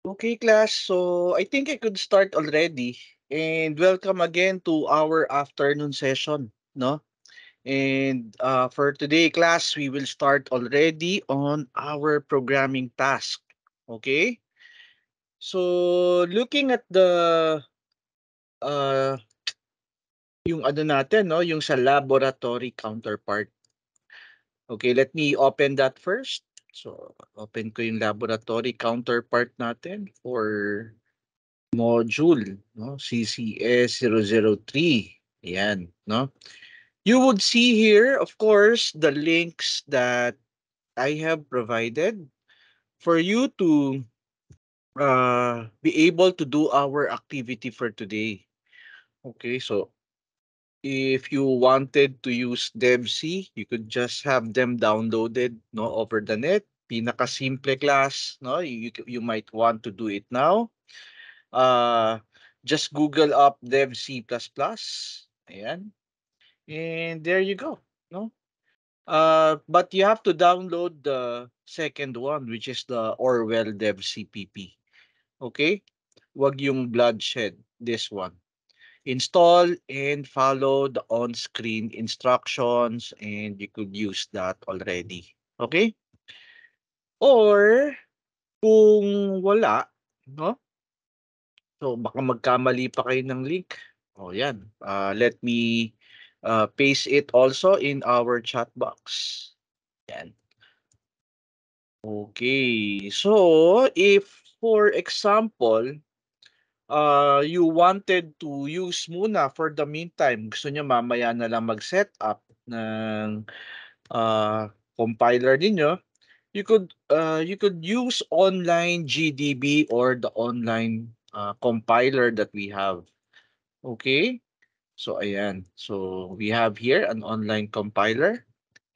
Okay, class. So I think I could start already. And welcome again to our afternoon session, no? And uh, for today, class, we will start already on our programming task. Okay? So looking at the uh, yung ano natin, no? Yung sa laboratory counterpart. Okay, let me open that first. So, open ko yung laboratory counterpart natin for module, no? CCS 003. Ayan, no? You would see here, of course, the links that I have provided for you to uh, be able to do our activity for today. Okay, so if you wanted to use DevC, you could just have them downloaded no over the net. Pinaka simple class, no you you might want to do it now. Uh, just Google up DevC++. Ayan. And there you go, no? Uh, but you have to download the second one, which is the Orwell Dev CPP. Okay? Wag yung bloodshed, this one install and follow the on-screen instructions and you could use that already. Okay? Or kung wala, no? So baka magkamali pa kayo ng link. Oh, yan. Uh, let me uh, paste it also in our chat box. Yan. Okay. So if for example, uh, you wanted to use muna for the meantime. Gusto niya mamaya na lang mag-set up ng uh, compiler ninyo. You could uh, you could use online GDB or the online uh, compiler that we have. Okay? So ayan. So we have here an online compiler.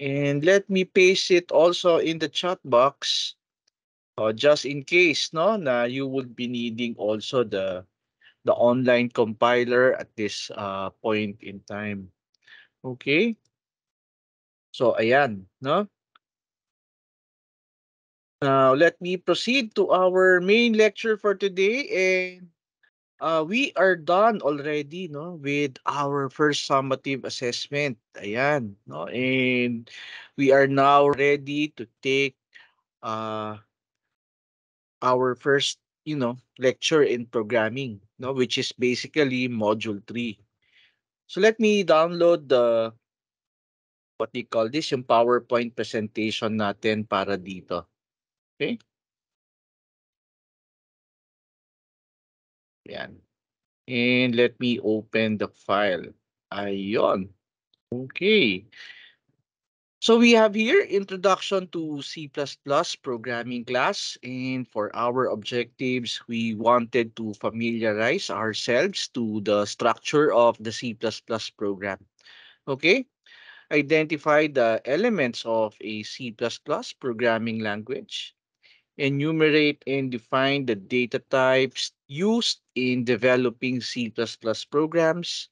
And let me paste it also in the chat box uh, just in case no na you would be needing also the the online compiler at this uh, point in time okay so ayan no now let me proceed to our main lecture for today and uh, we are done already no with our first summative assessment ayan no and we are now ready to take uh our first, you know, lecture in programming, no, which is basically module 3. So let me download the what we call this, yung PowerPoint presentation natin para dito. Okay? Yan. And let me open the file. Ayon. Okay. So we have here introduction to C++ programming class and for our objectives, we wanted to familiarize ourselves to the structure of the C++ program. Okay, identify the elements of a C++ programming language, enumerate and define the data types used in developing C++ programs,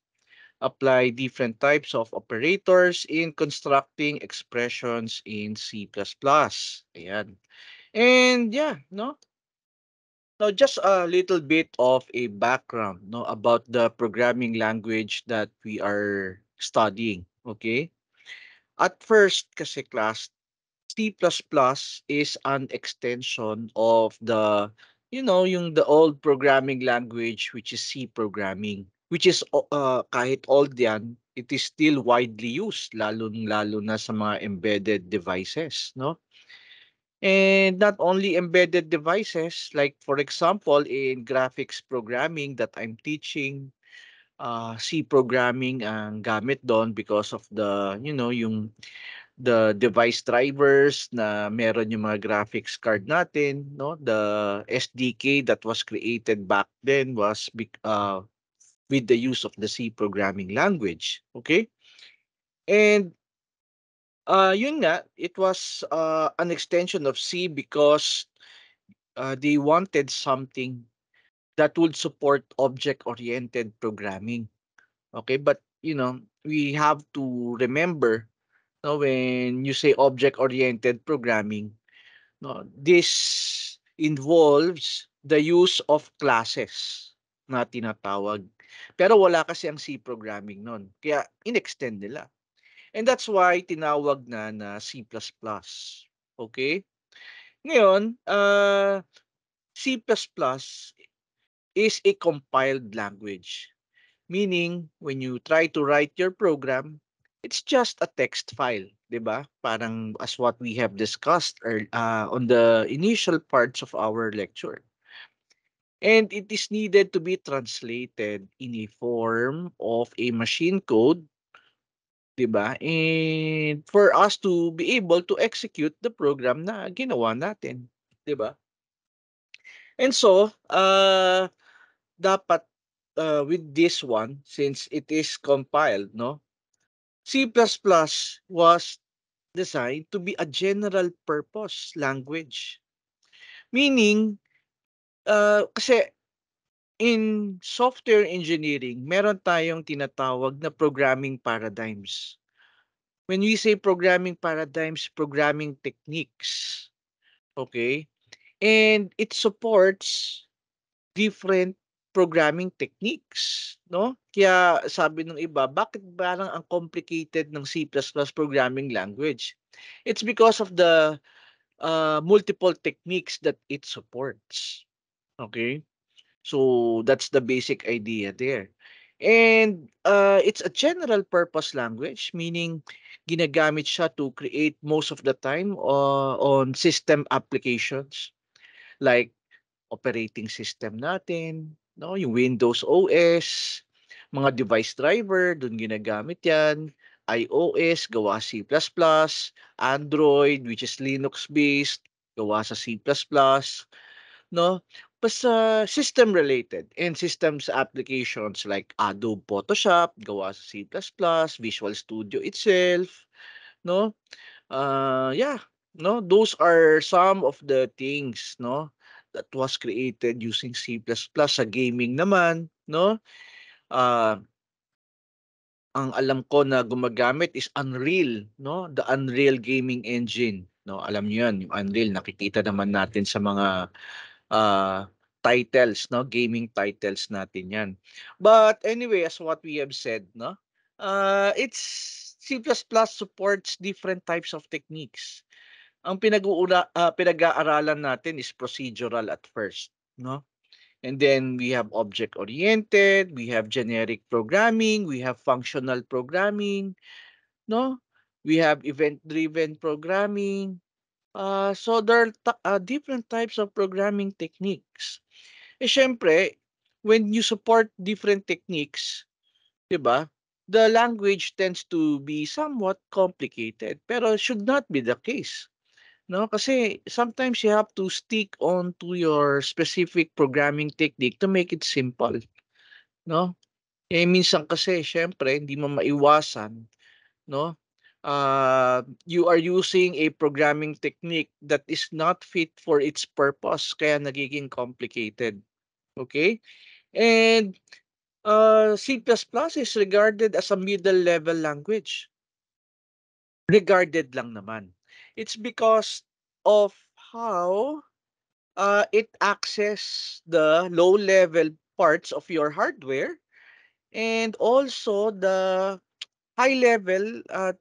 apply different types of operators in constructing expressions in C++. Ayan. And yeah, no? Now, just a little bit of a background no, about the programming language that we are studying. Okay? At first, kasi class, C++ is an extension of the, you know, yung the old programming language, which is C programming. which is uh, kahit old yan, it is still widely used lalong lalo na sa mga embedded devices, no? And not only embedded devices, like for example, in graphics programming that I'm teaching, uh, C programming ang gamit doon because of the, you know, yung the device drivers na meron yung mga graphics card natin, no? The SDK that was created back then was uh, with the use of the C programming language. Okay? And uh, yun nga, it was uh, an extension of C because uh, they wanted something that would support object-oriented programming. Okay, but you know, we have to remember know, when you say object-oriented programming, no, this involves the use of classes na tinatawag Pero wala kasi ang C programming noon. Kaya inextend nila. And that's why tinawag na na C++. Okay? Ngayon, uh, C++ is a compiled language. Meaning, when you try to write your program, it's just a text file, 'di ba? Parang as what we have discussed or, uh, ah, on the initial parts of our lecture and it is needed to be translated in a form of a machine code, 'di ba? And for us to be able to execute the program na ginawa natin, 'di ba? And so, uh dapat uh, with this one since it is compiled, no? C++ was designed to be a general purpose language. Meaning, Ah, kasi in software engineering, meron tayong tinatawag na programming paradigms. When we say programming paradigms, programming techniques. Okay? And it supports different programming techniques, no? Kaya sabi ng iba, bakit parang ang complicated ng C++ programming language? It's because of the uh, multiple techniques that it supports. Okay? So that's the basic idea there. And uh, it's a general purpose language, meaning ginagamit siya to create most of the time uh, on system applications like operating system natin, no, yung Windows OS, mga device driver, doon ginagamit 'yan, iOS, gawa C++, Android which is Linux based, gawa sa C++, no? basta ah, system related and systems applications like Adobe Photoshop, gawa sa C++, Visual Studio itself, no? Uh, yeah, no, those are some of the things, no, that was created using C++ sa gaming naman, no? Uh, ang alam ko na gumagamit is Unreal, no? The Unreal gaming engine, no? Alam niyo 'yan, yung Unreal nakikita naman natin sa mga uh, titles, no? Gaming titles natin 'yan. But anyway, as what we have said, no? Uh, it's C++ supports different types of techniques. Ang pinag-uuna uh, ah, pinag-aaralan natin is procedural at first, no? And then we have object oriented, we have generic programming, we have functional programming, no? We have event driven programming, Uh, so there are ta- ah, different types of programming techniques. Eh, siyempre, when you support different techniques, 'di ba? The language tends to be somewhat complicated, pero should not be the case. No, kasi sometimes you have to stick on to your specific programming technique to make it simple, no? Eh minsan kasi siyempre hindi mo maiwasan, no? uh, you are using a programming technique that is not fit for its purpose kaya nagiging complicated. Okay? And uh, C++ is regarded as a middle level language. Regarded lang naman. It's because of how uh, it access the low level parts of your hardware and also the high level uh,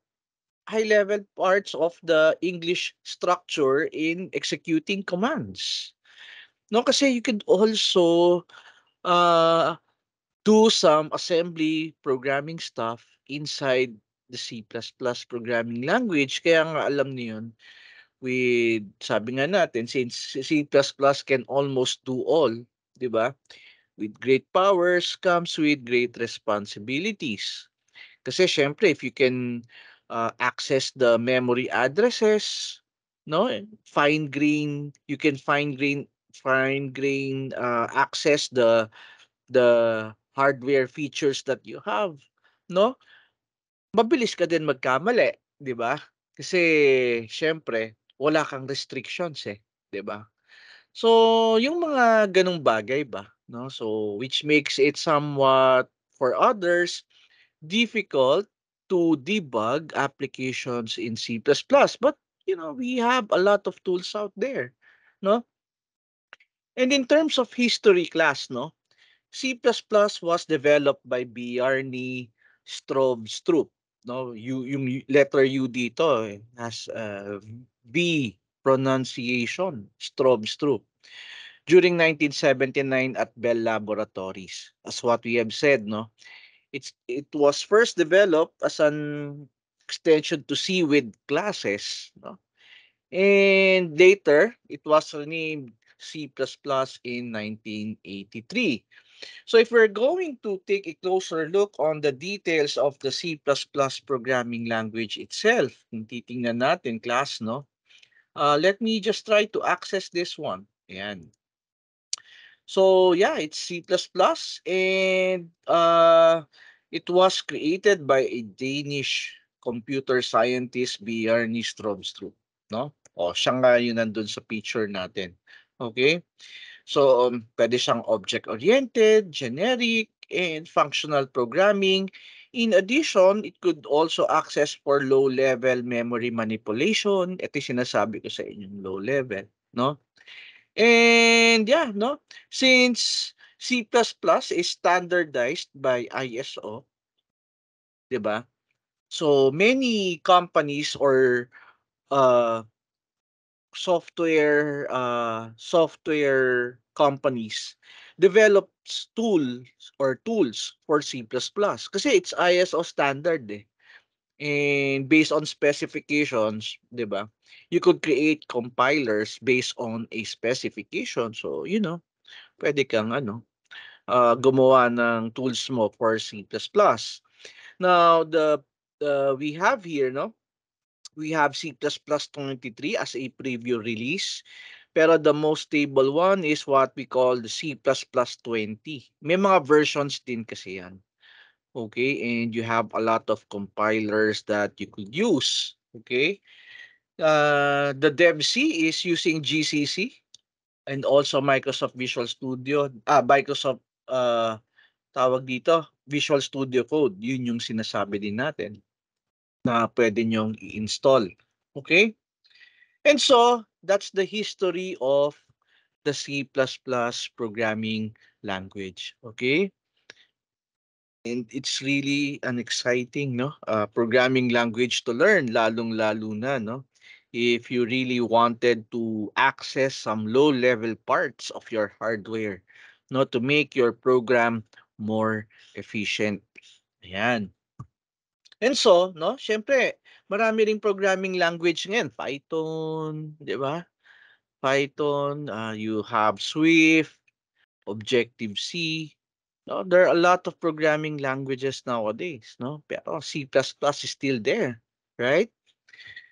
high-level parts of the English structure in executing commands. No, kasi you could also uh, do some assembly programming stuff inside the C++ programming language. Kaya nga alam niyo yun with, sabi nga natin, since C++ can almost do all, di ba? With great powers comes with great responsibilities. Kasi syempre, if you can uh, access the memory addresses, no? Fine grain, you can fine grain fine grain uh, access the the hardware features that you have, no? Mabilis ka din magkamali, 'di ba? Kasi syempre, wala kang restrictions eh, 'di ba? So, yung mga ganong bagay ba, no? So, which makes it somewhat for others difficult to debug applications in C++, but you know, we have a lot of tools out there, no? And in terms of history class, no, C++ was developed by Bjarni Strovestrup, no? You yung letter U dito eh, has uh, B pronunciation, Strovestrup. During 1979 at Bell Laboratories, as what we have said, no, It's, it was first developed as an extension to seaweed classes. No? And later, it was renamed C++ in 1983. So if we're going to take a closer look on the details of the C++ programming language itself, titingnan natin class, no? Uh, let me just try to access this one. Ayan. So yeah, it's C++ and uh, it was created by a Danish computer scientist Bjarni Nistromstrup, no? O siya nga yun nandun sa picture natin. Okay? So um, pwede siyang object-oriented, generic, and functional programming. In addition, it could also access for low-level memory manipulation. Ito yung sinasabi ko sa inyong low-level, no? And yeah, no, since C++ is standardized by ISO, ba? So many companies or uh software uh software companies develops tools or tools for C++ kasi it's ISO standard eh. and based on specifications, 'di ba? You could create compilers based on a specification. So, you know, pwede kang ano, uh, gumawa ng tools mo for C++. Now, the uh, we have here, no? We have C++ 23 as a preview release. Pero the most stable one is what we call the C++ 20. May mga versions din kasi yan okay and you have a lot of compilers that you could use okay uh, the DevC is using GCC and also Microsoft Visual Studio ah Microsoft uh, tawag dito Visual Studio Code yun yung sinasabi din natin na pwede nyong i-install okay and so that's the history of the C++ programming language okay And it's really an exciting no uh, programming language to learn lalong-lalo na no if you really wanted to access some low-level parts of your hardware no to make your program more efficient. Ayan. And so, no, syempre, marami ring programming language ngayon, Python, 'di ba? Python, uh, you have Swift, Objective C, No, there are a lot of programming languages nowadays, no? Pero C++ is still there, right?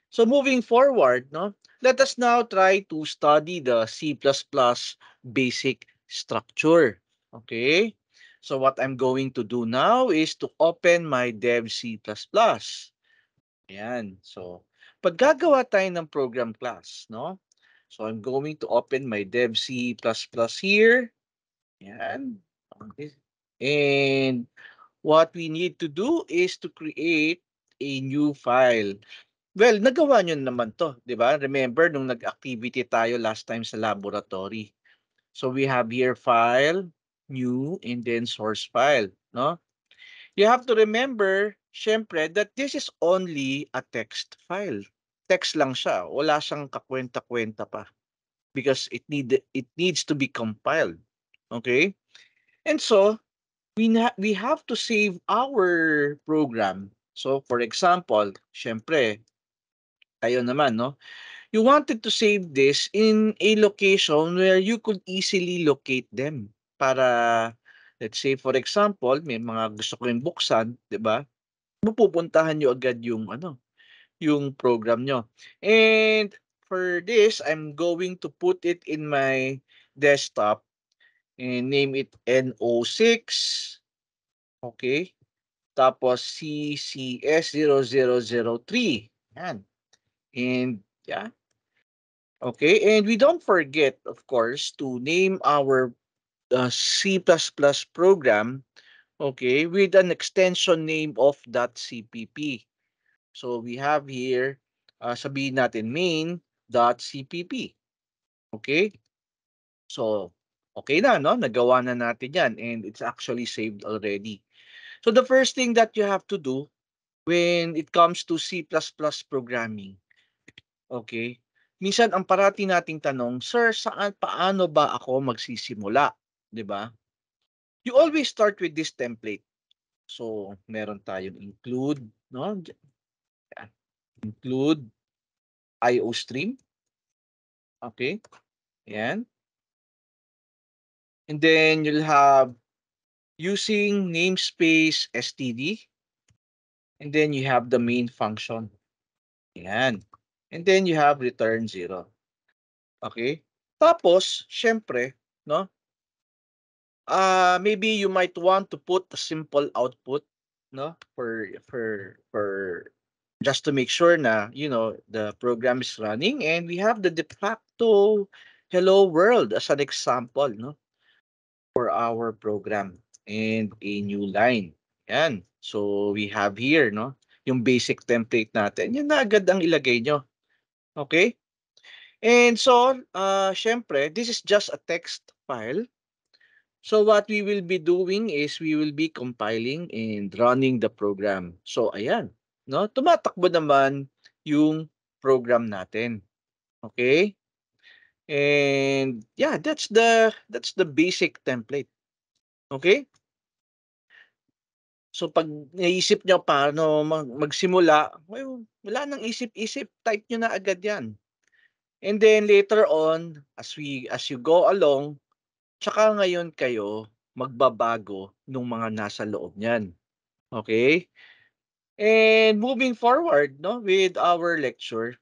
So moving forward, no, let us now try to study the C++ basic structure. Okay? So what I'm going to do now is to open my dev C++. Ayan. So pag gagawa tayo ng program class, no? So I'm going to open my dev C++ here. Ayan. And what we need to do is to create a new file. Well, nagawa nyo naman to, di ba? Remember, nung nag-activity tayo last time sa laboratory. So we have here file, new, and then source file. No? You have to remember, syempre, that this is only a text file. Text lang siya. Wala siyang kakwenta-kwenta pa. Because it, need, it needs to be compiled. Okay? And so, we, na- we have to save our program. So, for example, syempre, tayo naman, no? You wanted to save this in a location where you could easily locate them. Para, let's say, for example, may mga gusto ko yung buksan, di ba? Mapupuntahan nyo agad yung, ano, yung program nyo. And for this, I'm going to put it in my desktop and eh, name it NO6. Okay. Tapos CCS0003. Yan. And yeah. Okay. And we don't forget, of course, to name our uh, C++ program, okay, with an extension name of .cpp. So we have here, uh, sabihin natin .cpp, Okay. So Okay na, no? Nagawa na natin yan and it's actually saved already. So the first thing that you have to do when it comes to C++ programming, okay? Minsan ang parati nating tanong, Sir, saan, paano ba ako magsisimula? ba? Diba? You always start with this template. So, meron tayong include, no? Include IO stream. Okay? Ayan. And then you'll have using namespace std. And then you have the main function. And And then you have return zero. Okay? Tapos, syempre, no? Uh, maybe you might want to put a simple output, no? For, for, for, just to make sure na, you know, the program is running and we have the de facto hello world as an example, no? for our program and a new line. Yan. So we have here, no? Yung basic template natin. Yan na agad ang ilagay nyo. Okay? And so, uh, syempre, this is just a text file. So what we will be doing is we will be compiling and running the program. So ayan, no? Tumatakbo naman yung program natin. Okay? And yeah, that's the that's the basic template. Okay? So pag naisip nyo paano magsimula, well, wala nang isip-isip, type nyo na agad 'yan. And then later on, as we as you go along, tsaka ngayon kayo magbabago ng mga nasa loob niyan. Okay? And moving forward no with our lecture,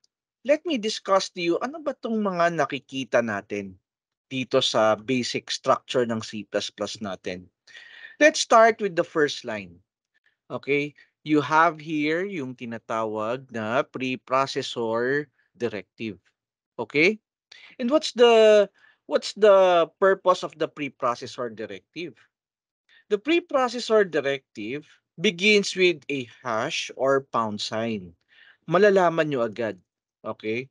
let me discuss to you ano ba tong mga nakikita natin dito sa basic structure ng C++ natin. Let's start with the first line. Okay, you have here yung tinatawag na preprocessor directive. Okay? And what's the what's the purpose of the preprocessor directive? The preprocessor directive begins with a hash or pound sign. Malalaman nyo agad Okay?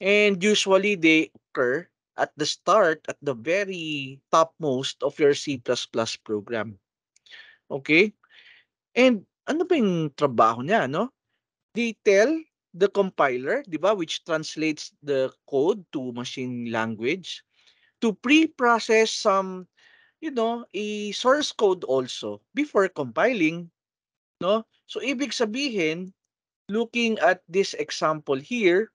And usually they occur at the start, at the very topmost of your C++ program. Okay? And ano ba yung trabaho niya, no? They tell the compiler, di ba, which translates the code to machine language, to pre-process some, you know, a source code also before compiling, no? So, ibig sabihin, looking at this example here,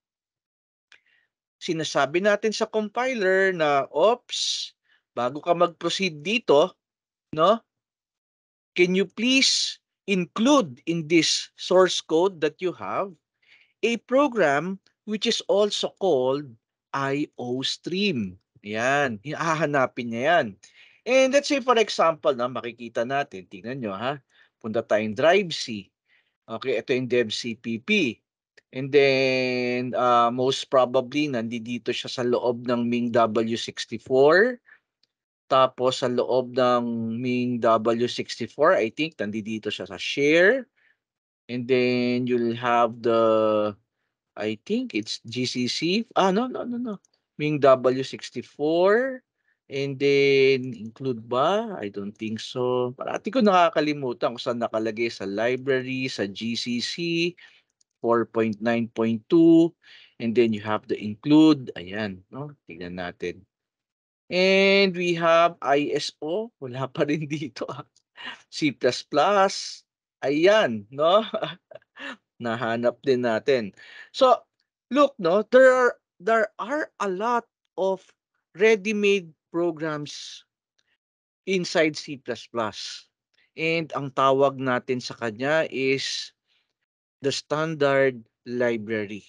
sinasabi natin sa compiler na, oops, bago ka mag-proceed dito, no? Can you please include in this source code that you have a program which is also called I.O. Stream. Yan, hahanapin niya yan. And let's say for example, na makikita natin, tingnan nyo ha, punta tayong drive C. Okay, ito yung dev CPP. And then, uh, most probably, nandito siya sa loob ng Ming W64. Tapos, sa loob ng Ming W64, I think, nandito siya sa share. And then, you'll have the, I think it's GCC. Ah, no, no, no, no. Ming W64. And then, include ba? I don't think so. Parati ko nakakalimutan kung saan nakalagay sa library, sa GCC, 4.9.2, and then you have the include. Ayan, no? tignan natin. And we have ISO, wala pa rin dito. Ah. C++, ayan, no? Nahanap din natin. So, look, no, there are, there are a lot of ready-made programs inside C++. And ang tawag natin sa kanya is the standard library.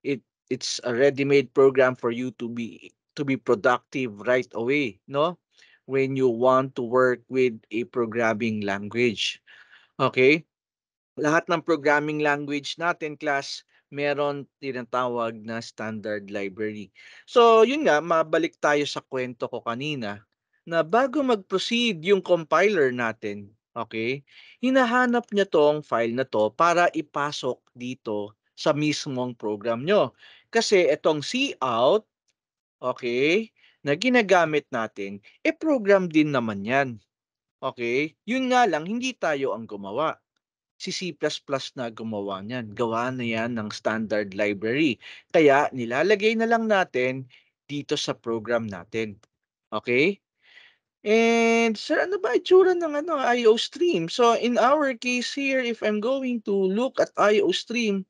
It it's a ready-made program for you to be to be productive right away, no? When you want to work with a programming language. Okay? Lahat ng programming language natin class meron tinatawag na standard library. So, yun nga, mabalik tayo sa kwento ko kanina na bago mag-proceed yung compiler natin, okay, hinahanap niya tong file na to para ipasok dito sa mismong program nyo. Kasi itong cout, okay, na ginagamit natin, e-program din naman yan. Okay? Yun nga lang, hindi tayo ang gumawa si C++ na gumawa niyan. Gawa na yan ng standard library. Kaya nilalagay na lang natin dito sa program natin. Okay? And sir, ano ba itsura ng ano, IO stream? So in our case here, if I'm going to look at IO stream,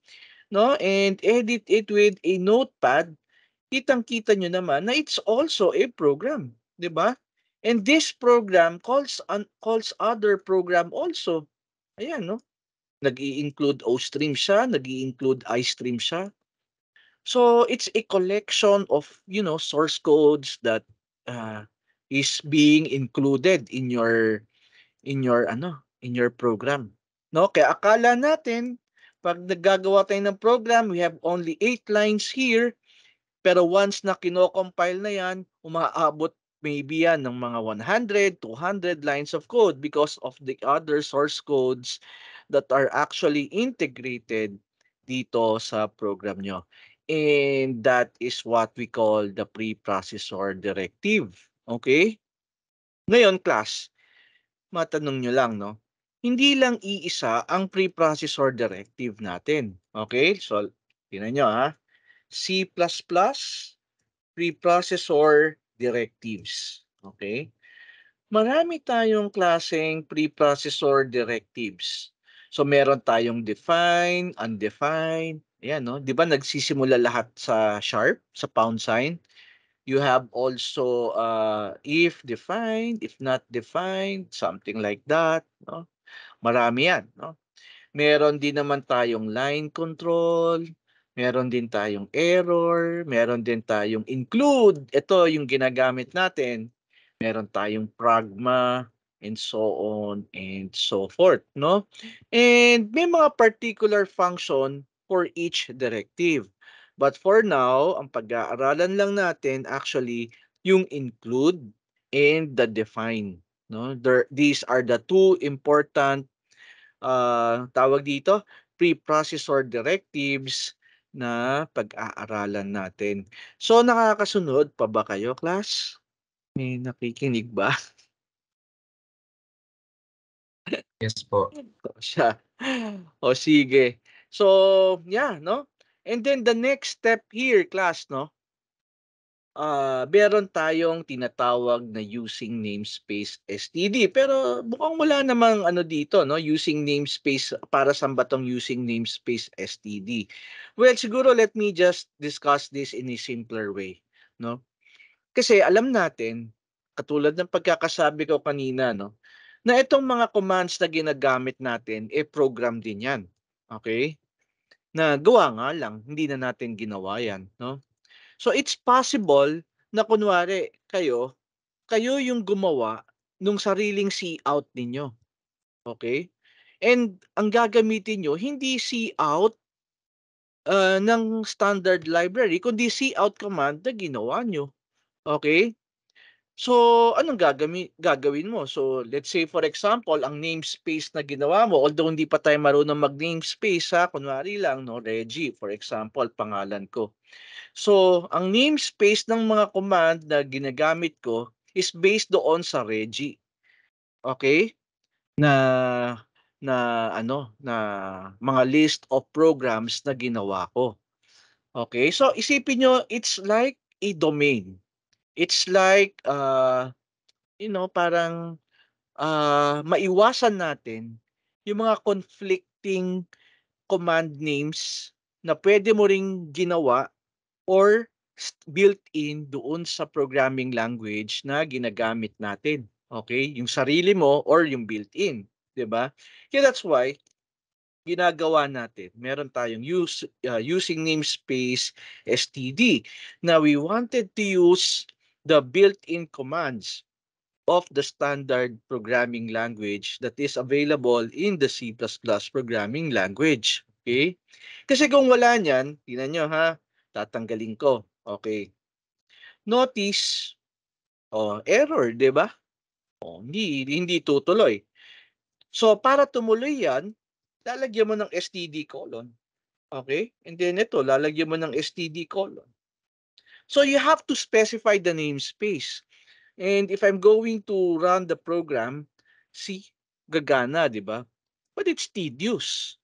no, and edit it with a notepad, kitang-kita nyo naman na it's also a program, 'di ba? And this program calls calls other program also. Ayan, no? nag include O-stream siya, nag include I-stream siya. So it's a collection of, you know, source codes that uh, is being included in your in your ano, in your program. No, kaya akala natin pag naggagawa tayo ng program, we have only eight lines here. Pero once na kino-compile na yan, umaabot maybe yan ng mga 100, 200 lines of code because of the other source codes that are actually integrated dito sa program nyo. And that is what we call the preprocessor directive. Okay? Ngayon, class, matanong nyo lang, no? Hindi lang iisa ang preprocessor directive natin. Okay? So, tinan nyo, ha? C++, preprocessor directives. Okay? Marami tayong klaseng preprocessor directives. So meron tayong define, undefined. Ayan, no? Di ba nagsisimula lahat sa sharp, sa pound sign? You have also uh, if defined, if not defined, something like that. No? Marami yan. No? Meron din naman tayong line control, meron din tayong error, meron din tayong include. Ito yung ginagamit natin. Meron tayong pragma, and so on and so forth, no? And may mga particular function for each directive. But for now, ang pag-aaralan lang natin actually yung include and the define, no? There, these are the two important uh, tawag dito, preprocessor directives na pag-aaralan natin. So, nakakasunod pa ba kayo, class? May nakikinig ba? Yes po. O siya. O sige. So, yeah, no? And then the next step here, class, no? Uh, meron tayong tinatawag na using namespace STD. Pero bukang wala namang ano dito, no? Using namespace, para sa batong using namespace STD? Well, siguro let me just discuss this in a simpler way, no? Kasi alam natin, katulad ng pagkakasabi ko kanina, no? na itong mga commands na ginagamit natin, e eh, program din yan. Okay? Na gawa nga lang, hindi na natin ginawa yan. No? So it's possible na kunwari kayo, kayo yung gumawa nung sariling see out ninyo. Okay? And ang gagamitin nyo, hindi see out uh, ah, ng standard library, kundi see out command na ginawa nyo. Okay? So, anong gagami, gagawin mo? So, let's say for example, ang namespace na ginawa mo, although hindi pa tayo marunong mag-namespace ha, kunwari lang, no, Reggie, for example, pangalan ko. So, ang namespace ng mga command na ginagamit ko is based doon sa Reggie. Okay? Na na ano na mga list of programs na ginawa ko. Okay? So isipin niyo it's like a domain. It's like, uh, you know, parang uh, maiwasan natin yung mga conflicting command names na pwede mo ring ginawa or built in doon sa programming language na ginagamit natin. Okay? Yung sarili mo or yung built-in. di ba? Diba? that's why, ginagawa natin. Meron tayong use, uh, using namespace STD now we wanted to use the built-in commands of the standard programming language that is available in the C++ programming language. Okay? Kasi kung wala niyan, tingnan nyo ha, tatanggalin ko. Okay. Notice, oh, error, di ba? Oh, hindi, hindi tutuloy. So, para tumuloy yan, lalagyan mo ng std colon. Okay? And then ito, lalagyan mo ng std colon. So you have to specify the namespace. And if I'm going to run the program, see, gagana, di ba? But it's tedious.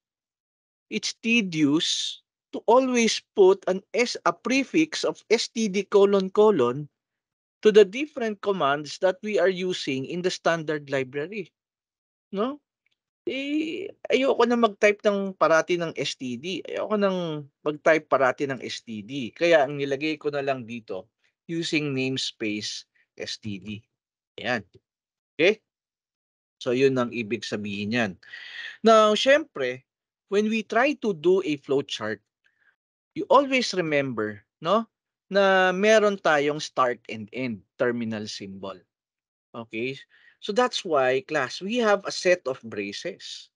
It's tedious to always put an S, a prefix of std colon colon to the different commands that we are using in the standard library. No? Eh, ayoko na mag-type ng parati ng STD. Ayoko nang mag-type parati ng STD. Kaya ang nilagay ko na lang dito, using namespace STD. Ayan. Okay? So, yun ang ibig sabihin niyan. Now, syempre, when we try to do a flowchart, you always remember, no? Na meron tayong start and end terminal symbol. Okay? So that's why, class, we have a set of braces.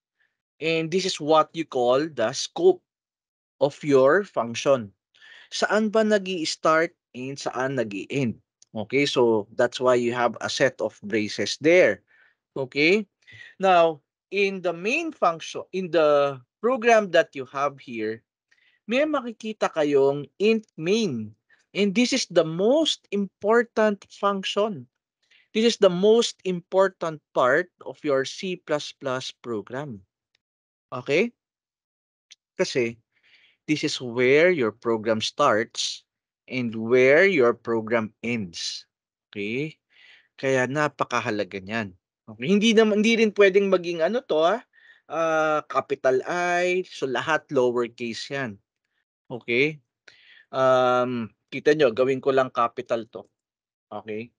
And this is what you call the scope of your function. Saan ba nag start and saan nag end Okay, so that's why you have a set of braces there. Okay, now in the main function, in the program that you have here, may makikita kayong int main. And this is the most important function This is the most important part of your C++ program. Okay? Kasi this is where your program starts and where your program ends. Okay? Kaya napakahalaga niyan. Okay, hindi naman hindi rin pwedeng maging ano to ah, uh, capital I, so lahat lowercase 'yan. Okay? Um, kita nyo, gawin ko lang capital to. Okay?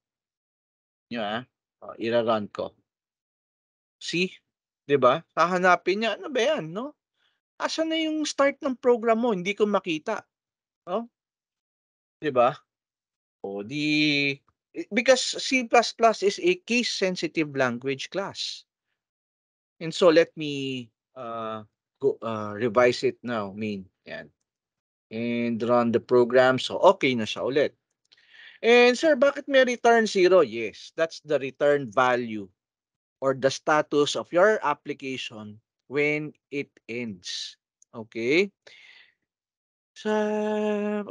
nyo ah. O, oh, ira-run ko. See? 'Di ba? Hahanapin niya ano ba 'yan, no? Asa na yung start ng program mo? Hindi ko makita. No? Oh? 'Di ba? O oh, di eh, because C++ is a case sensitive language class. And so let me uh go uh, revise it now, Mean. Yan. And run the program. So okay na siya ulit. And sir, bakit may return zero? Yes, that's the return value or the status of your application when it ends. Okay? Sa,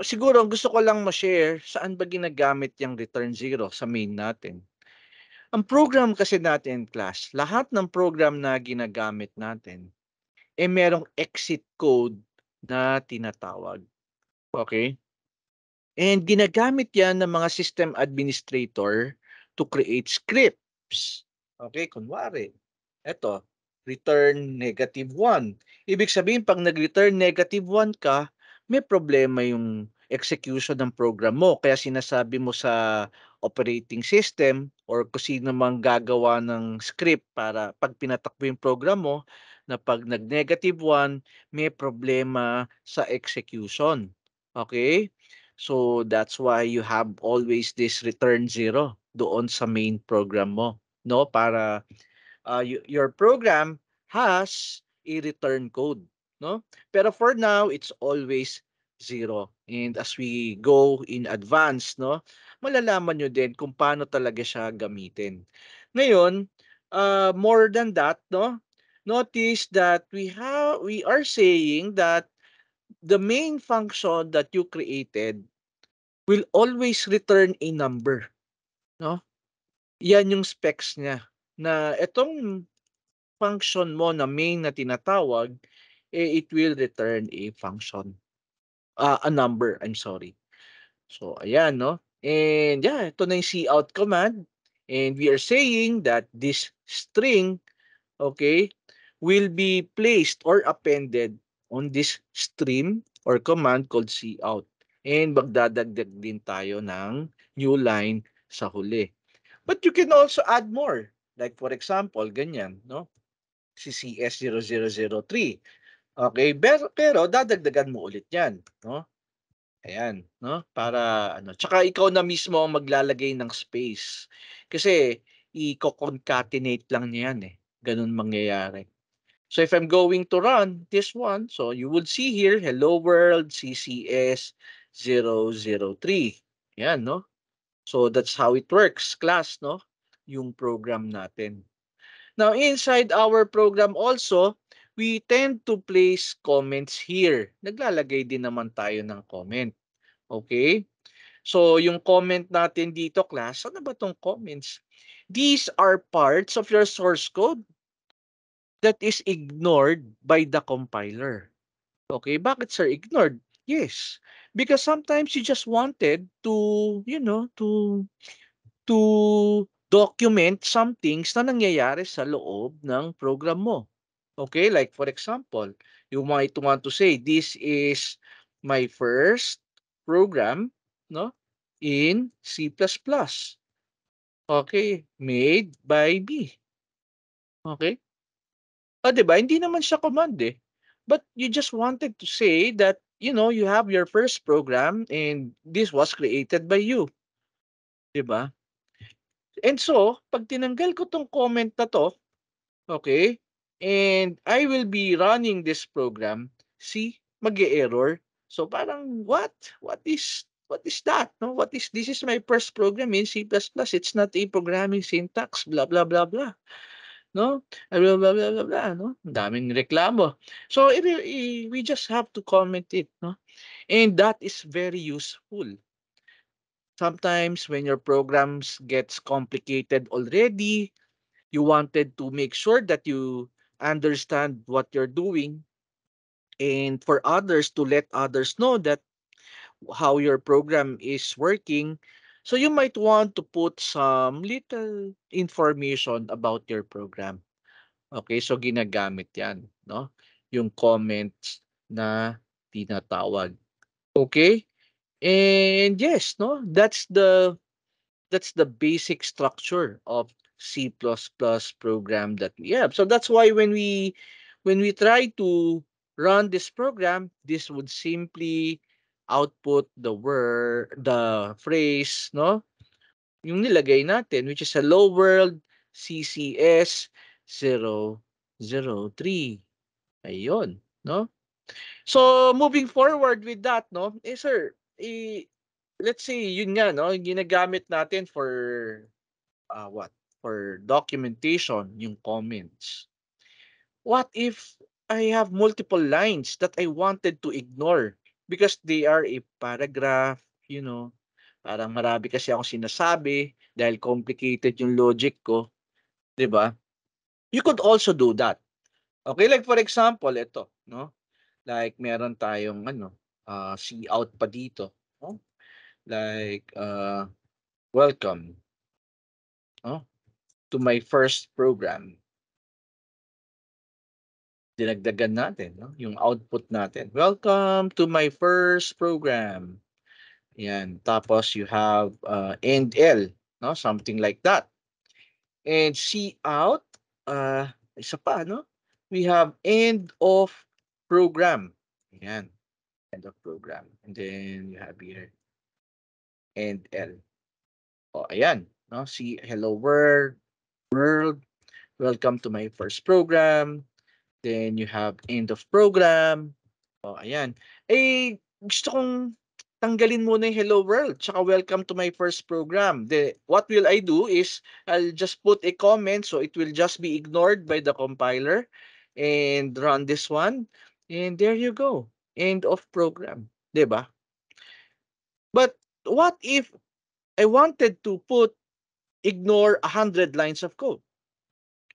siguro, gusto ko lang ma-share saan ba ginagamit yung return zero sa main natin. Ang program kasi natin, class, lahat ng program na ginagamit natin, eh merong exit code na tinatawag. Okay? And ginagamit yan ng mga system administrator to create scripts. Okay, kunwari, eto, return negative 1. Ibig sabihin, pag nag-return negative 1 ka, may problema yung execution ng program mo. Kaya sinasabi mo sa operating system or kung sino mang gagawa ng script para pag pinatakbo yung program mo na pag nag-negative 1, may problema sa execution. Okay? So that's why you have always this return zero doon sa main program mo, no? Para uh, your program has a return code, no? Pero for now, it's always zero. And as we go in advance, no, malalaman nyo din kung paano talaga siya gamitin. Ngayon, uh, more than that, no, notice that we have we are saying that the main function that you created will always return a number. No? Yan yung specs niya. Na itong function mo na main na tinatawag, eh, it will return a function. Uh, a number, I'm sorry. So, ayan, no? And yeah, ito na yung cout command. And we are saying that this string, okay, will be placed or appended on this stream or command called see out. And magdadagdag din tayo ng new line sa huli. But you can also add more. Like for example, ganyan, no? Si CS0003. Okay, pero, pero dadagdagan mo ulit 'yan, no? Ayan, no? Para ano, tsaka ikaw na mismo ang maglalagay ng space. Kasi i-concatenate lang niya 'yan eh. Ganun mangyayari. So if I'm going to run this one, so you would see here, hello world CCS 003. Yan, no? So that's how it works, class, no? Yung program natin. Now, inside our program also, we tend to place comments here. Naglalagay din naman tayo ng comment. Okay? So, yung comment natin dito, class, ano ba tong comments? These are parts of your source code that is ignored by the compiler. Okay, bakit sir ignored? Yes, because sometimes you just wanted to, you know, to to document some things na nangyayari sa loob ng program mo. Okay, like for example, you might want to say this is my first program, no, in C++. Okay, made by me. Okay? Oh, 'di ba? Hindi naman siya command eh. But you just wanted to say that, you know, you have your first program and this was created by you. 'Di ba? And so, pag tinanggal ko tong comment na to, okay? And I will be running this program. See, mag-error. So parang what? What is what is that? No, what is this is my first program in C++. It's not a programming syntax, blah blah blah blah. no? Blah, blah, blah, blah, blah, no? Ang daming reklamo. So, it, it, we just have to comment it, no? And that is very useful. Sometimes when your programs gets complicated already, you wanted to make sure that you understand what you're doing and for others to let others know that how your program is working So you might want to put some little information about your program. Okay, so ginagamit 'yan, no? Yung comments na tinatawag. Okay? And yes, no, that's the that's the basic structure of C++ program that we have. So that's why when we when we try to run this program, this would simply output, the word, the phrase, no? Yung nilagay natin, which is a low world, CCS 003. Ayun, no? So, moving forward with that, no? Eh, sir, eh, let's say, yun nga, no? Ginagamit natin for, uh, what? For documentation, yung comments. What if I have multiple lines that I wanted to ignore because they are a paragraph, you know. Parang marami kasi akong sinasabi dahil complicated yung logic ko. 'Di ba? You could also do that. Okay, like for example, ito, no? Like meron tayong ano, uh, see out pa dito, no? Like uh, welcome, no? To my first program. dinagdagan natin no? yung output natin. Welcome to my first program. Yan. Tapos you have uh, end L, no? something like that. And C out, uh, isa pa, no? we have end of program. Yan. End of program. And then you have here end Oh, ayan. No? See, hello world, world. Welcome to my first program. Then you have end of program. oh, ayan. Eh, gusto kong tanggalin muna yung hello world tsaka welcome to my first program. The, what will I do is I'll just put a comment so it will just be ignored by the compiler and run this one. And there you go. End of program. ba? Diba? But what if I wanted to put ignore 100 lines of code?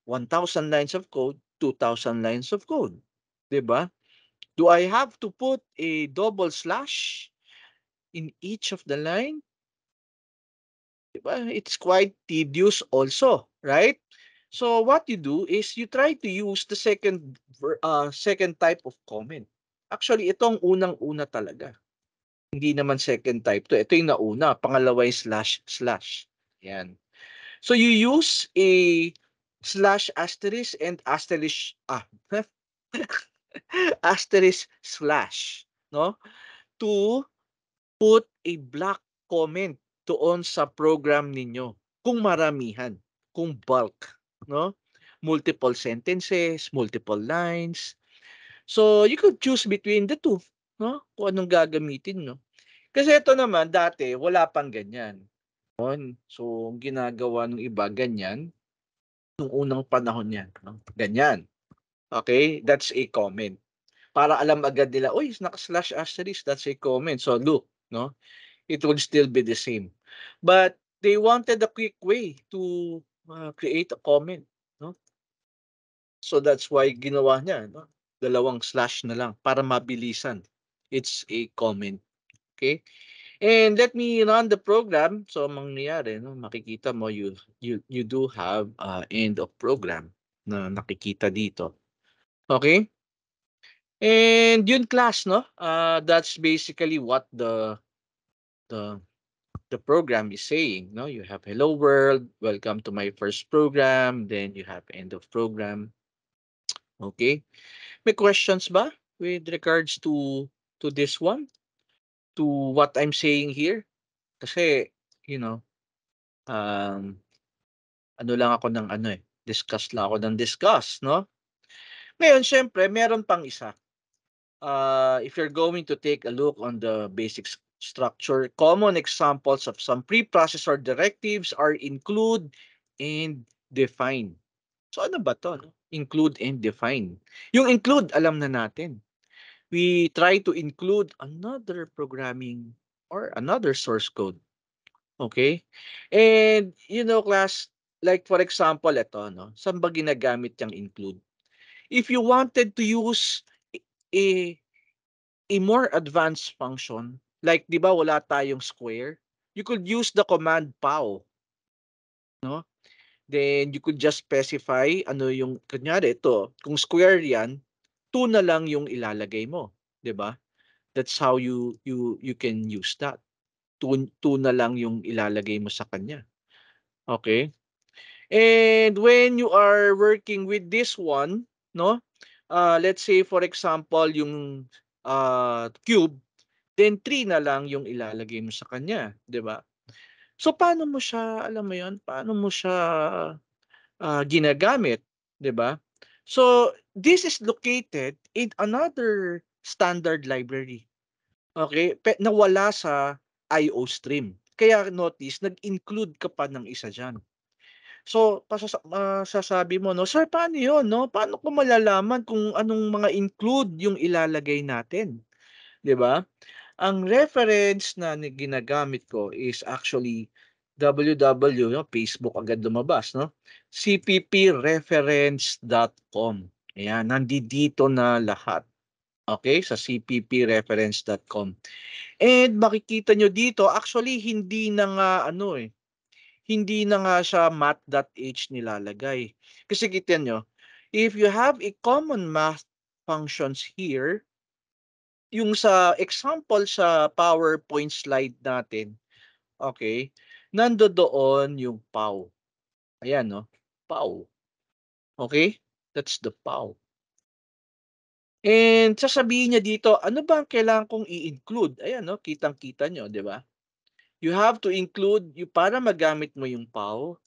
1,000 lines of code? 2,000 lines of code. ba? Diba? Do I have to put a double slash in each of the line? Diba? It's quite tedious also, right? So what you do is you try to use the second uh, second type of comment. Actually, itong unang-una talaga. Hindi naman second type to. Ito yung nauna. Pangalawa yung slash slash. Yan. So you use a slash asterisk and asterisk ah asterisk slash no to put a black comment doon sa program ninyo kung maramihan kung bulk no multiple sentences multiple lines so you could choose between the two no kung anong gagamitin no kasi ito naman dati wala pang ganyan so ginagawa ng iba ganyan nung unang panahon No? Ganyan. Okay? That's a comment. Para alam agad nila, uy, naka-slash asterisk, that's a comment. So look, no? It will still be the same. But they wanted a quick way to uh, create a comment, no? So that's why ginawa niya, no? Dalawang slash na lang para mabilisan. It's a comment. Okay? And let me run the program. So mangyayari, no, makikita mo you you you do have uh, end of program na nakikita dito. Okay? And yun class, no? Uh, that's basically what the the the program is saying, no? You have hello world, welcome to my first program, then you have end of program. Okay? May questions ba with regards to to this one? to what I'm saying here. Kasi, you know, um, ano lang ako ng ano eh, discuss lang ako ng discuss, no? Ngayon, syempre, meron pang isa. Uh, if you're going to take a look on the basic structure, common examples of some preprocessor directives are include and define. So ano ba to? No? Include and define. Yung include, alam na natin we try to include another programming or another source code. Okay? And, you know, class, like for example, ito, no? Saan ba ginagamit yung include? If you wanted to use a, a more advanced function, like, di ba, wala tayong square, you could use the command pow. No? Then, you could just specify ano yung, kunyari, ito, kung square yan, two na lang yung ilalagay mo, 'di ba? That's how you you you can use that. Two, two na lang yung ilalagay mo sa kanya. Okay? And when you are working with this one, no? Uh, let's say for example yung uh, cube, then 3 na lang yung ilalagay mo sa kanya, 'di ba? So paano mo siya, alam mo 'yon, paano mo siya uh, ginagamit, 'di ba? So, this is located in another standard library. Okay? Pe, nawala sa IO stream. Kaya notice, nag-include ka pa ng isa diyan. So, pasasa- ah, mo, no, sir, paano 'yon No? Paano ko malalaman kung anong mga include yung ilalagay natin? 'Di ba? Ang reference na ginagamit ko is actually www, no? Facebook agad lumabas, no? cppreference.com. Ayan, nandito na lahat. Okay, sa cppreference.com. And makikita nyo dito, actually hindi na nga ano eh, hindi na nga siya math.h nilalagay. Kasi kita nyo, if you have a common math functions here, yung sa example sa PowerPoint slide natin, okay, nando doon yung POW. Ayan, no? POW. Okay? That's the POW. And sasabihin niya dito, ano ba ang kailangan kong i-include? Ayan, no? kitang-kita nyo, di ba? You have to include, you, para magamit mo yung POW,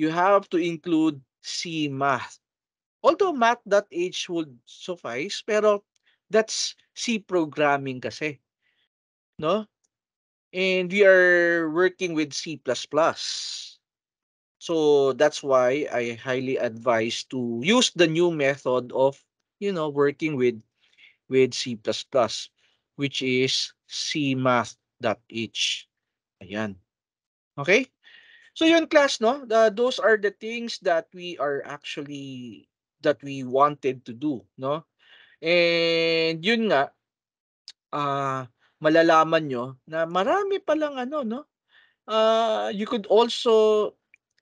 you have to include C-Math. Although math.h would suffice, pero that's C programming kasi. No? And we are working with C++. So that's why I highly advise to use the new method of, you know, working with with C++, which is cmath.h. Ayan. Okay? So yun class, no? The, those are the things that we are actually, that we wanted to do, no? And yun nga, uh, malalaman nyo na marami palang ano, no? Uh, you could also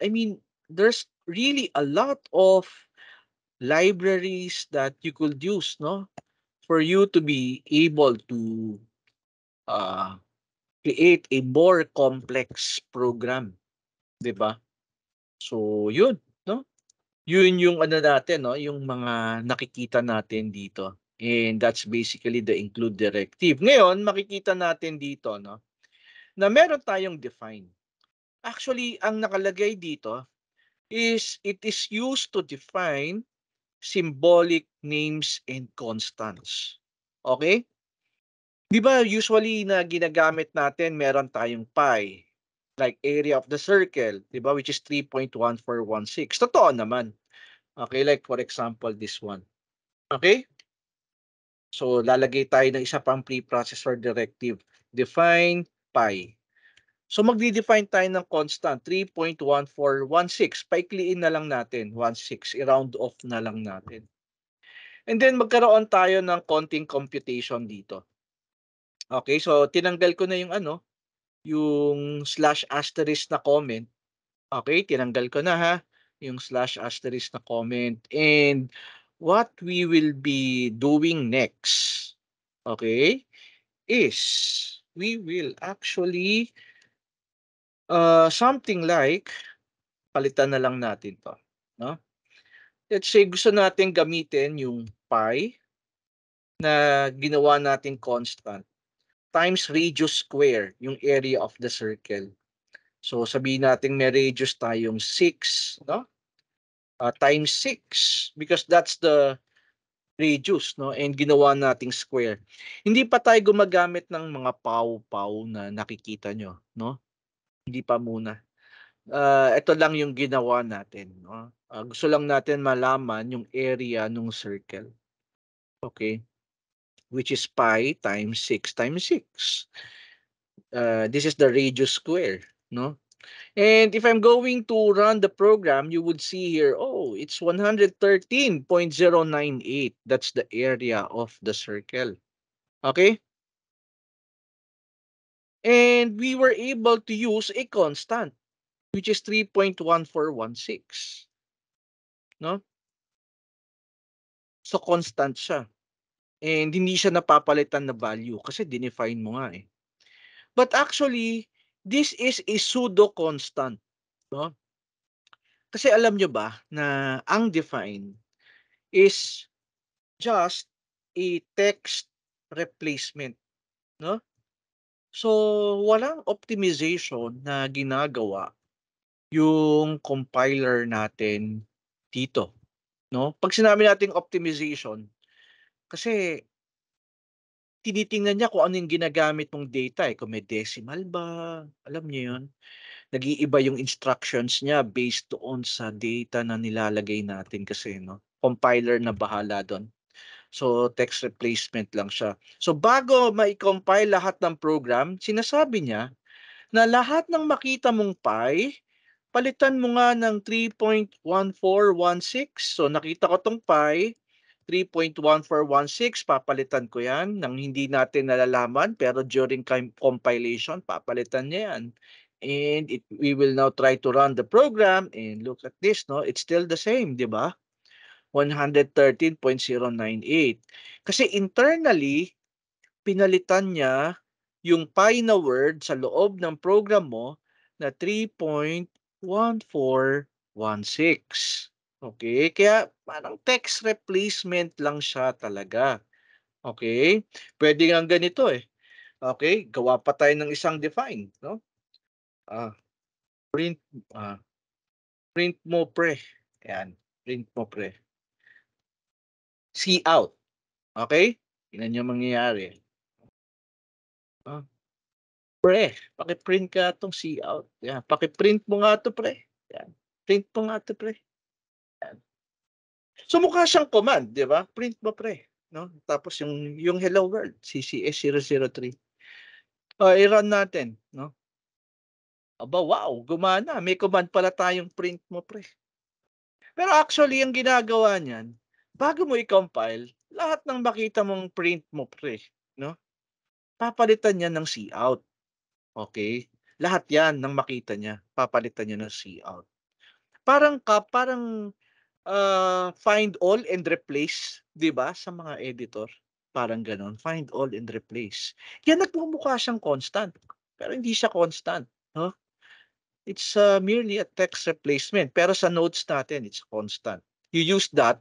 I mean, there's really a lot of libraries that you could use, no? For you to be able to uh, create a more complex program. 'Di ba? So, yun, no? Yun yung ano natin, no? Yung mga nakikita natin dito. And that's basically the include directive. Ngayon, makikita natin dito, no? Na meron tayong define. Actually, ang nakalagay dito is it is used to define symbolic names and constants. Okay? Di ba usually na ginagamit natin, meron tayong pi, like area of the circle, di ba, which is 3.1416. Totoo naman. Okay, like for example, this one. Okay? So, lalagay tayo ng isa pang preprocessor directive. Define pi. So magde-define tayo ng constant, 3.1416. Paikliin na lang natin, 16. I-round off na lang natin. And then magkaroon tayo ng counting computation dito. Okay, so tinanggal ko na yung ano, yung slash asterisk na comment. Okay, tinanggal ko na ha, yung slash asterisk na comment. And what we will be doing next, okay, is we will actually Uh, something like, palitan na lang natin to. No? Let's say gusto natin gamitin yung pi na ginawa natin constant times radius square, yung area of the circle. So sabihin natin may radius tayong 6, no? Uh, times 6 because that's the radius, no? And ginawa nating square. Hindi pa tayo gumagamit ng mga pow-pow na nakikita nyo, no? Hindi pa muna. Uh, ah, ito lang yung ginawa natin. No? Uh, gusto lang natin malaman yung area ng circle. Okay? Which is pi times 6 times 6. Uh, ah, this is the radius square. No? And if I'm going to run the program, you would see here, oh, it's 113.098. That's the area of the circle. Okay? And we were able to use a constant, which is 3.1416. No? So, constant siya. And hindi siya napapalitan na value kasi dinefine mo nga eh. But actually, this is a pseudo-constant. No? Kasi alam nyo ba na ang define is just a text replacement. No? So, walang optimization na ginagawa yung compiler natin dito. No? Pag sinabi nating optimization, kasi tinitingnan niya kung ano yung ginagamit mong data. Eh. Kung may decimal ba, alam niyo yun. Nag-iiba yung instructions niya based on sa data na nilalagay natin kasi no? compiler na bahala doon. So text replacement lang siya. So bago ma-compile lahat ng program, sinasabi niya na lahat ng makita mong pi, palitan mo nga ng 3.1416. So nakita ko tong pi, 3.1416, papalitan ko yan nang hindi natin nalalaman pero during compilation, papalitan niya yan. And it, we will now try to run the program and look at this, no? It's still the same, di ba? 113.098. Kasi internally, pinalitan niya yung pi na word sa loob ng program mo na 3.1416. Okay? Kaya parang text replacement lang siya talaga. Okay? Pwede nga ganito eh. Okay? Gawa pa tayo ng isang define. No? Ah, print, ah, print mo pre. Ayan. Print mo pre see out. Okay? Tingnan nyo mangyayari. Huh? Ah. Pre, pakiprint ka itong see out. Yan. Pakiprint mo nga ito, pre. Yan. Print mo nga ito, pre. Yan. So mukha siyang command, di ba? Print mo, pre. No? Tapos yung, yung hello world, CCS003. Uh, ah, i-run natin. No? Aba, wow, gumana. May command pala tayong print mo, pre. Pero actually, yung ginagawa niyan, bago mo i-compile, lahat ng makita mong print mo pre, no? Papalitan niya ng cout. Okay? Lahat 'yan ng makita niya, papalitan niya ng cout. Parang ka parang uh, find all and replace, 'di ba? Sa mga editor, parang ganon, find all and replace. Yan nagmumukha siyang constant, pero hindi siya constant, no? It's uh, merely a text replacement, pero sa notes natin, it's constant. You use that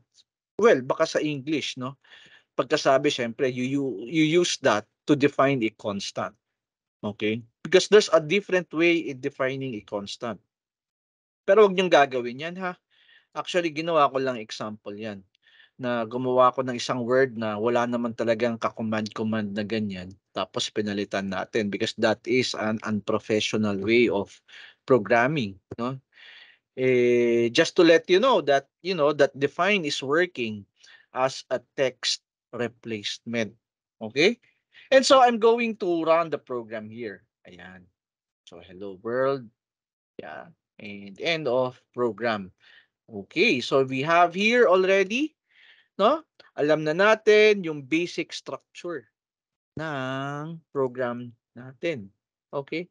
well, baka sa English, no? Pagkasabi, syempre, you, you, you use that to define a constant. Okay? Because there's a different way in defining a constant. Pero wag niyong gagawin yan, ha? Actually, ginawa ko lang example yan. Na gumawa ko ng isang word na wala naman talagang kakommand-command na ganyan. Tapos pinalitan natin because that is an unprofessional way of programming. No? eh, just to let you know that you know that define is working as a text replacement okay and so i'm going to run the program here ayan so hello world yeah and end of program okay so we have here already no alam na natin yung basic structure ng program natin okay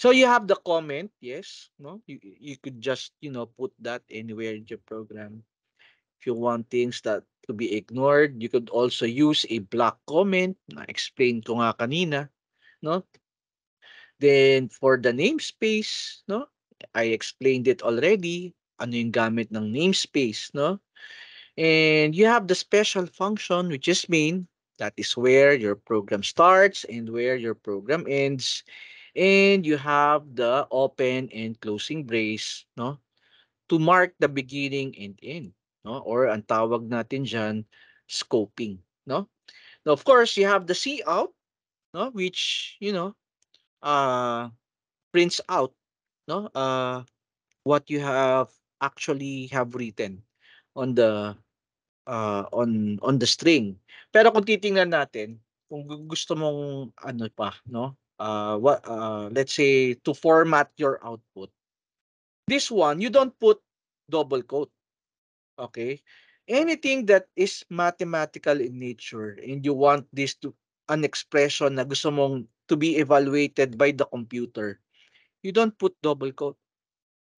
So you have the comment, yes, no? You, you could just, you know, put that anywhere in your program. If you want things that to be ignored, you could also use a block comment na explain ko nga kanina, no? Then for the namespace, no? I explained it already, ano yung gamit ng namespace, no? And you have the special function which is main, that is where your program starts and where your program ends. And you have the open and closing brace, no? To mark the beginning and end, no? Or ang tawag natin diyan scoping, no? Now, of course, you have the see out, no? Which, you know, uh, prints out, no? Uh, what you have actually have written on the uh, on on the string. Pero kung titingnan natin, kung gusto mong ano pa, no? uh, what uh, let's say to format your output. This one, you don't put double quote. Okay? Anything that is mathematical in nature and you want this to an expression na gusto mong to be evaluated by the computer, you don't put double quote.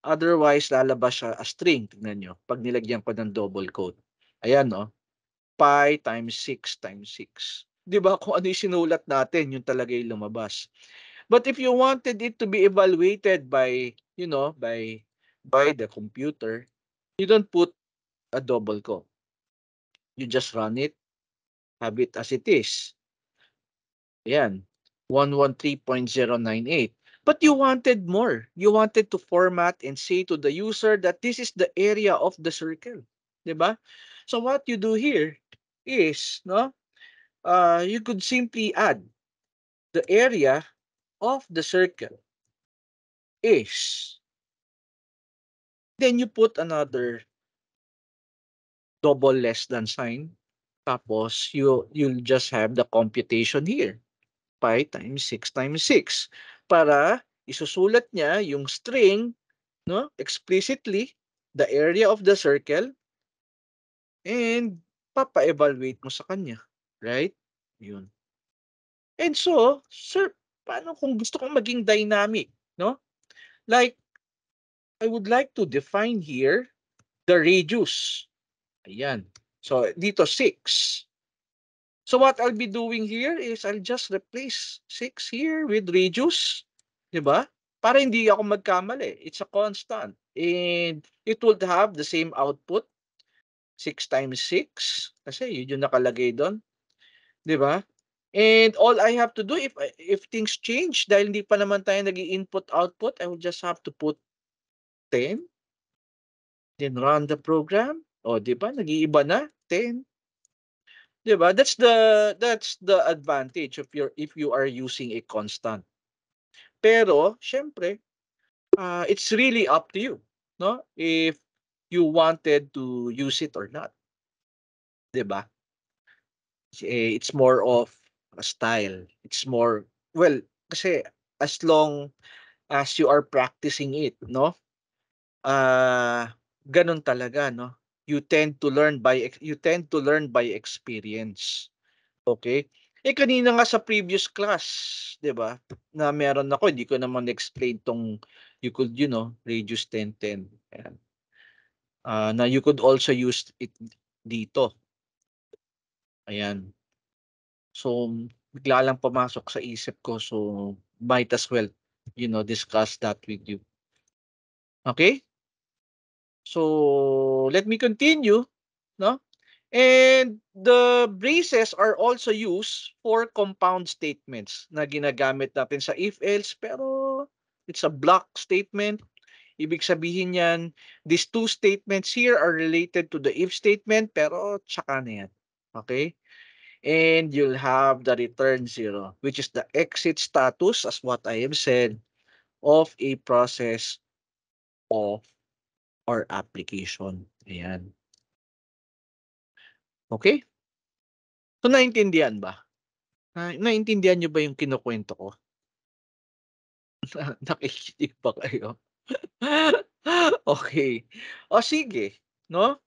Otherwise, lalabas siya as string. Tingnan nyo. Pag nilagyan ko ng double quote. Ayan, no? Oh. Pi times 6 times 6. 'di ba, kung ano 'yung sinulat natin, 'yun talaga 'yung lumabas. But if you wanted it to be evaluated by, you know, by by the computer, you don't put a double quote. You just run it, have it as it is. Ayan, 113.098. But you wanted more. You wanted to format and say to the user that this is the area of the circle. 'Di ba? So what you do here is, no, uh, you could simply add the area of the circle is. Then you put another double less than sign. Tapos you, you'll just have the computation here. Pi times 6 times 6. Para isusulat niya yung string no explicitly the area of the circle and papa-evaluate mo sa kanya. Right? Yun. And so, sir, paano kung gusto kong maging dynamic, no? Like, I would like to define here the radius. Ayan. So, dito 6. So, what I'll be doing here is I'll just replace 6 here with radius. Diba? Para hindi ako magkamali. It's a constant. And it would have the same output. 6 times 6. Kasi yun yung nakalagay doon. 'di ba? And all I have to do if if things change dahil hindi pa naman tayo nag input output, I will just have to put 10 then run the program. O, 'di ba? Nag-iiba na 10. 'Di ba? That's the that's the advantage of your if you are using a constant. Pero, syempre, uh, it's really up to you, no? If you wanted to use it or not. 'Di ba? Eh, it's more of a style. It's more, well, kasi as long as you are practicing it, no? Uh, ganun talaga, no? You tend to learn by you tend to learn by experience. Okay? Eh kanina nga sa previous class, 'di ba? Na meron ako, hindi ko naman explain tong you could you know, radius 10 10. Ayan. Uh, na you could also use it dito Ayan. So, bigla lang pumasok sa isip ko. So, might as well, you know, discuss that with you. Okay? So, let me continue. No? And the braces are also used for compound statements na ginagamit natin sa if-else pero it's a block statement. Ibig sabihin yan, these two statements here are related to the if statement pero tsaka na yan. Okay? and you'll have the return zero, which is the exit status, as what I have said, of a process of or application. Ayan. Okay? So, naintindihan ba? Na, naintindihan nyo ba yung kinukwento ko? Nakikinig ba kayo? okay. O sige. No?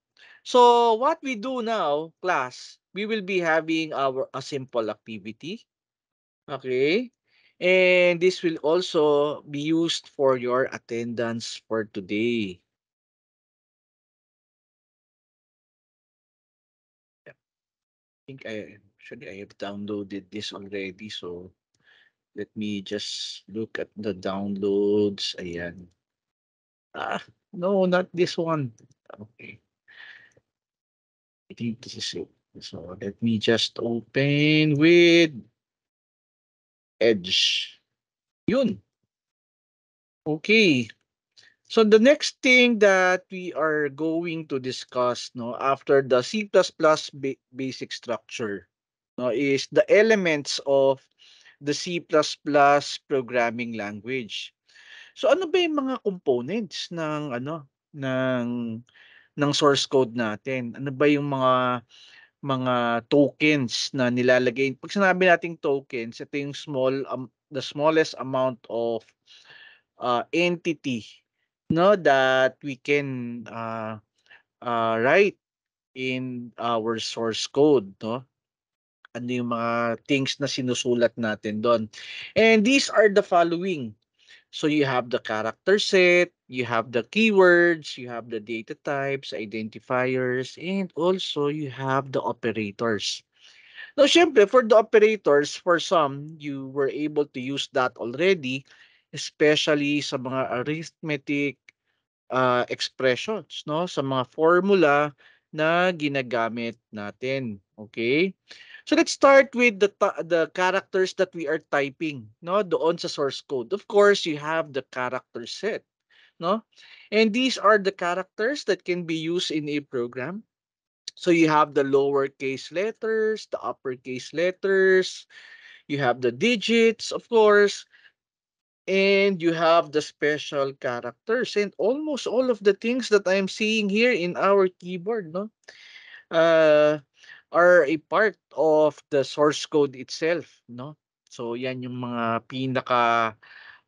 So, what we do now, class, we will be having our a simple activity. Okay? And this will also be used for your attendance for today. Yeah. I think I actually I have downloaded this already. So let me just look at the downloads. Ayan. Ah, no, not this one. Okay. I think this is it. So let me just open with Edge. Yun. Okay. So the next thing that we are going to discuss no after the C++ ba basic structure no is the elements of the C++ programming language. So ano ba yung mga components ng ano ng ng source code natin? Ano ba yung mga mga tokens na nilalagay. Pag sinabi nating tokens, ito yung small um, the smallest amount of uh, entity no that we can uh, uh, write in our source code no ano yung mga things na sinusulat natin doon and these are the following So you have the character set, you have the keywords, you have the data types, identifiers, and also you have the operators. Now, syempre, for the operators, for some, you were able to use that already, especially sa mga arithmetic uh, expressions, no? sa mga formula na ginagamit natin. Okay? So let's start with the the characters that we are typing, no? Doon sa source code. Of course, you have the character set, no? And these are the characters that can be used in a program. So you have the lowercase letters, the uppercase letters, you have the digits, of course, and you have the special characters and almost all of the things that I'm seeing here in our keyboard, no? Uh, are a part of the source code itself, no? So yan yung mga pinaka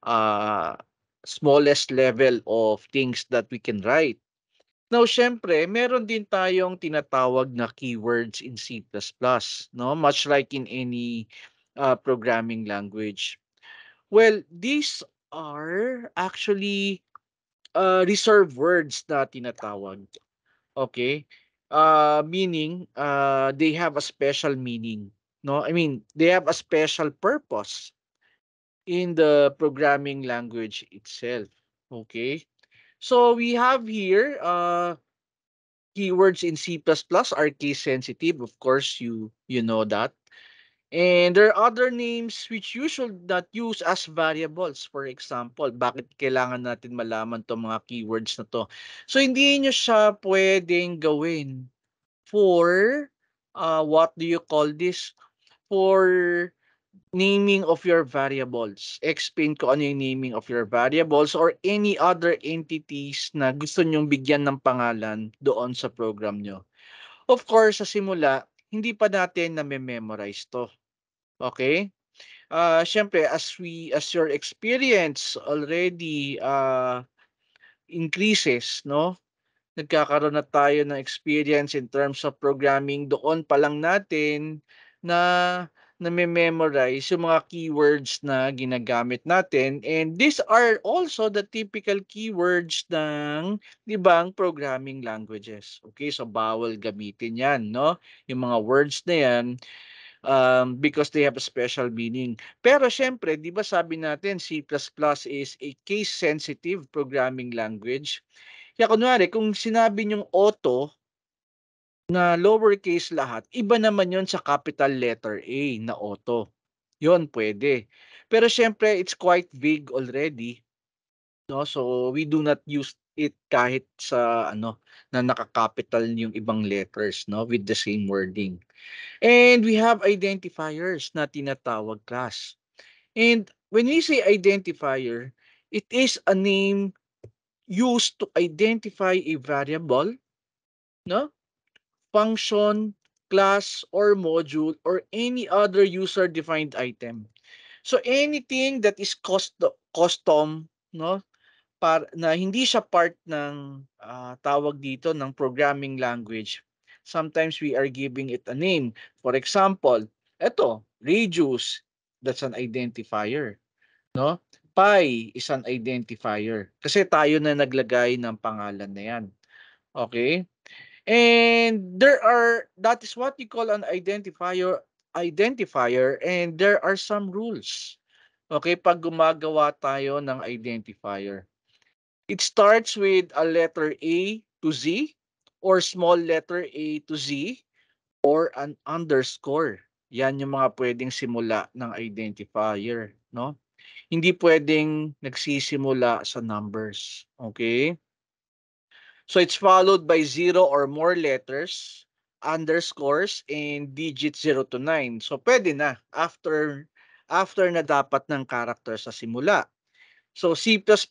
uh, smallest level of things that we can write. Now, syempre, meron din tayong tinatawag na keywords in C++, no? Much like in any uh, programming language. Well, these are actually uh, ah, reserved words na tinatawag. Okay? uh, meaning uh, they have a special meaning. No, I mean they have a special purpose in the programming language itself. Okay, so we have here uh, keywords in C++ are case sensitive. Of course, you you know that. And there are other names which you should not use as variables. For example, bakit kailangan natin malaman itong mga keywords na to? So, hindi nyo siya pwedeng gawin for, uh, what do you call this? For naming of your variables. Explain ko ano yung naming of your variables or any other entities na gusto nyong bigyan ng pangalan doon sa program nyo. Of course, sa simula, hindi pa natin na-memorize to. Okay? Uh, ah, Siyempre, as we as your experience already uh, increases, no? Nagkakaroon na tayo ng experience in terms of programming doon pa lang natin na name-memorize yung mga keywords na ginagamit natin. And these are also the typical keywords ng ibang programming languages. Okay, so bawal gamitin yan, no? Yung mga words na yan um, because they have a special meaning. Pero syempre, di ba sabi natin C++ is a case-sensitive programming language? Kaya kunwari, kung sinabi niyong auto, na lowercase lahat, iba naman yon sa capital letter A na auto. Yon pwede. Pero syempre, it's quite big already. No? So, we do not use it kahit sa ano na naka-capital yung ibang letters no with the same wording. And we have identifiers na tinatawag class. And when we say identifier, it is a name used to identify a variable no function, class, or module, or any other user-defined item. So anything that is cost custom, no? Par, na hindi siya part ng uh, tawag dito ng programming language. Sometimes we are giving it a name. For example, ito, reduce, that's an identifier. No? Pi is an identifier. Kasi tayo na naglagay ng pangalan na yan. Okay? And there are, that is what you call an identifier, identifier and there are some rules. Okay, pag gumagawa tayo ng identifier. It starts with a letter A to Z or small letter A to Z or an underscore. Yan yung mga pwedeng simula ng identifier, no? Hindi pwedeng nagsisimula sa numbers, okay? So it's followed by zero or more letters, underscores, and digits 0 to 9. So pwede na after after na dapat ng character sa simula. So C++ does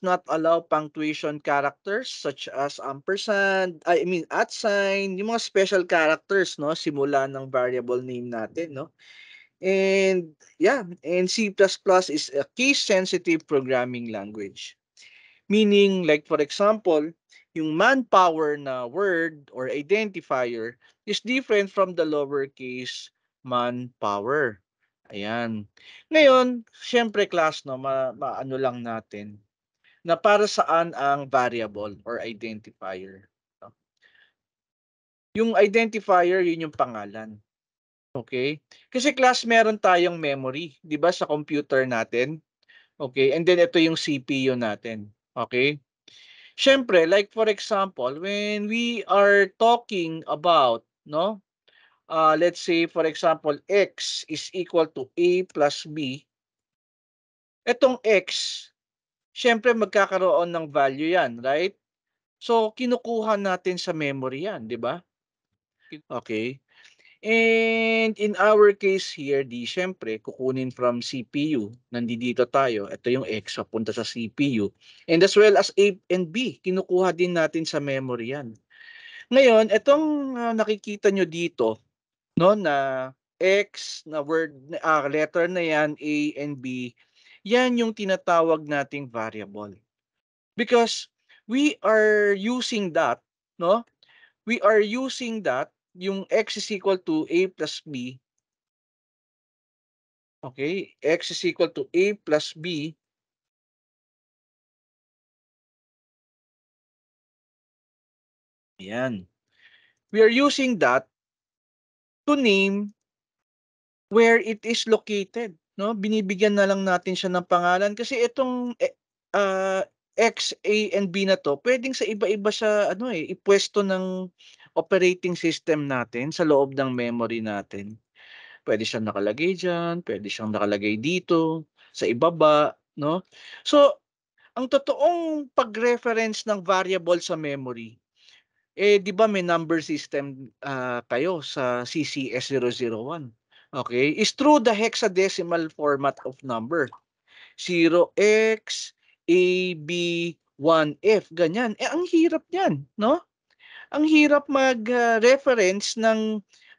not allow punctuation characters such as ampersand, I mean at sign, yung mga special characters no simula ng variable name natin no. And yeah, and C++ is a case sensitive programming language. Meaning like for example, yung manpower na word or identifier is different from the lowercase manpower. Ayan. Ngayon, syempre class, no, ma, ma ano lang natin na para saan ang variable or identifier. Yung identifier, yun yung pangalan. Okay? Kasi class, meron tayong memory, di ba, sa computer natin. Okay? And then, ito yung CPU natin. Okay? Siyempre, like for example, when we are talking about, no? Uh, let's say, for example, x is equal to a plus b. Itong x, siyempre magkakaroon ng value yan, right? So, kinukuha natin sa memory yan, di ba? Okay. And in our case here, di syempre, kukunin from CPU. Nandito tayo. Ito yung X papunta sa CPU. And as well as A and B, kinukuha din natin sa memory yan. Ngayon, itong uh, nakikita nyo dito, no, na X, na word, uh, letter na yan, A and B, yan yung tinatawag nating variable. Because we are using that, no? We are using that yung x is equal to a plus b. Okay, x is equal to a plus b. Ayan. We are using that to name where it is located. No? Binibigyan na lang natin siya ng pangalan kasi itong uh, X, A, and B na to, pwedeng sa iba-iba sa ano eh, ipwesto ng operating system natin sa loob ng memory natin. Pwede siyang nakalagay diyan, pwede siyang nakalagay dito, sa ibaba, no? So, ang totoong pag-reference ng variable sa memory, eh di ba may number system uh, kayo sa CCS001? Okay, is true the hexadecimal format of number. 0x, A, B, 1F, ganyan. Eh, ang hirap niyan, no? ang hirap mag-reference ah, ng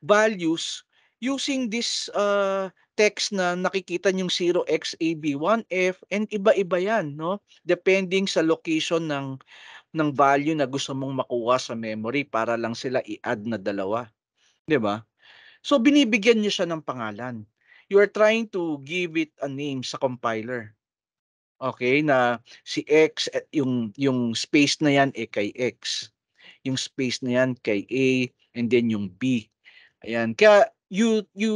values using this uh, text na nakikita yung 0xab1f and iba-iba yan no depending sa location ng ng value na gusto mong makuha sa memory para lang sila i-add na dalawa 'di ba so binibigyan niyo siya ng pangalan you are trying to give it a name sa compiler okay na si x eh, yung yung space na yan eh kay x yung space na yan kay A and then yung B. Ayan. Kaya you you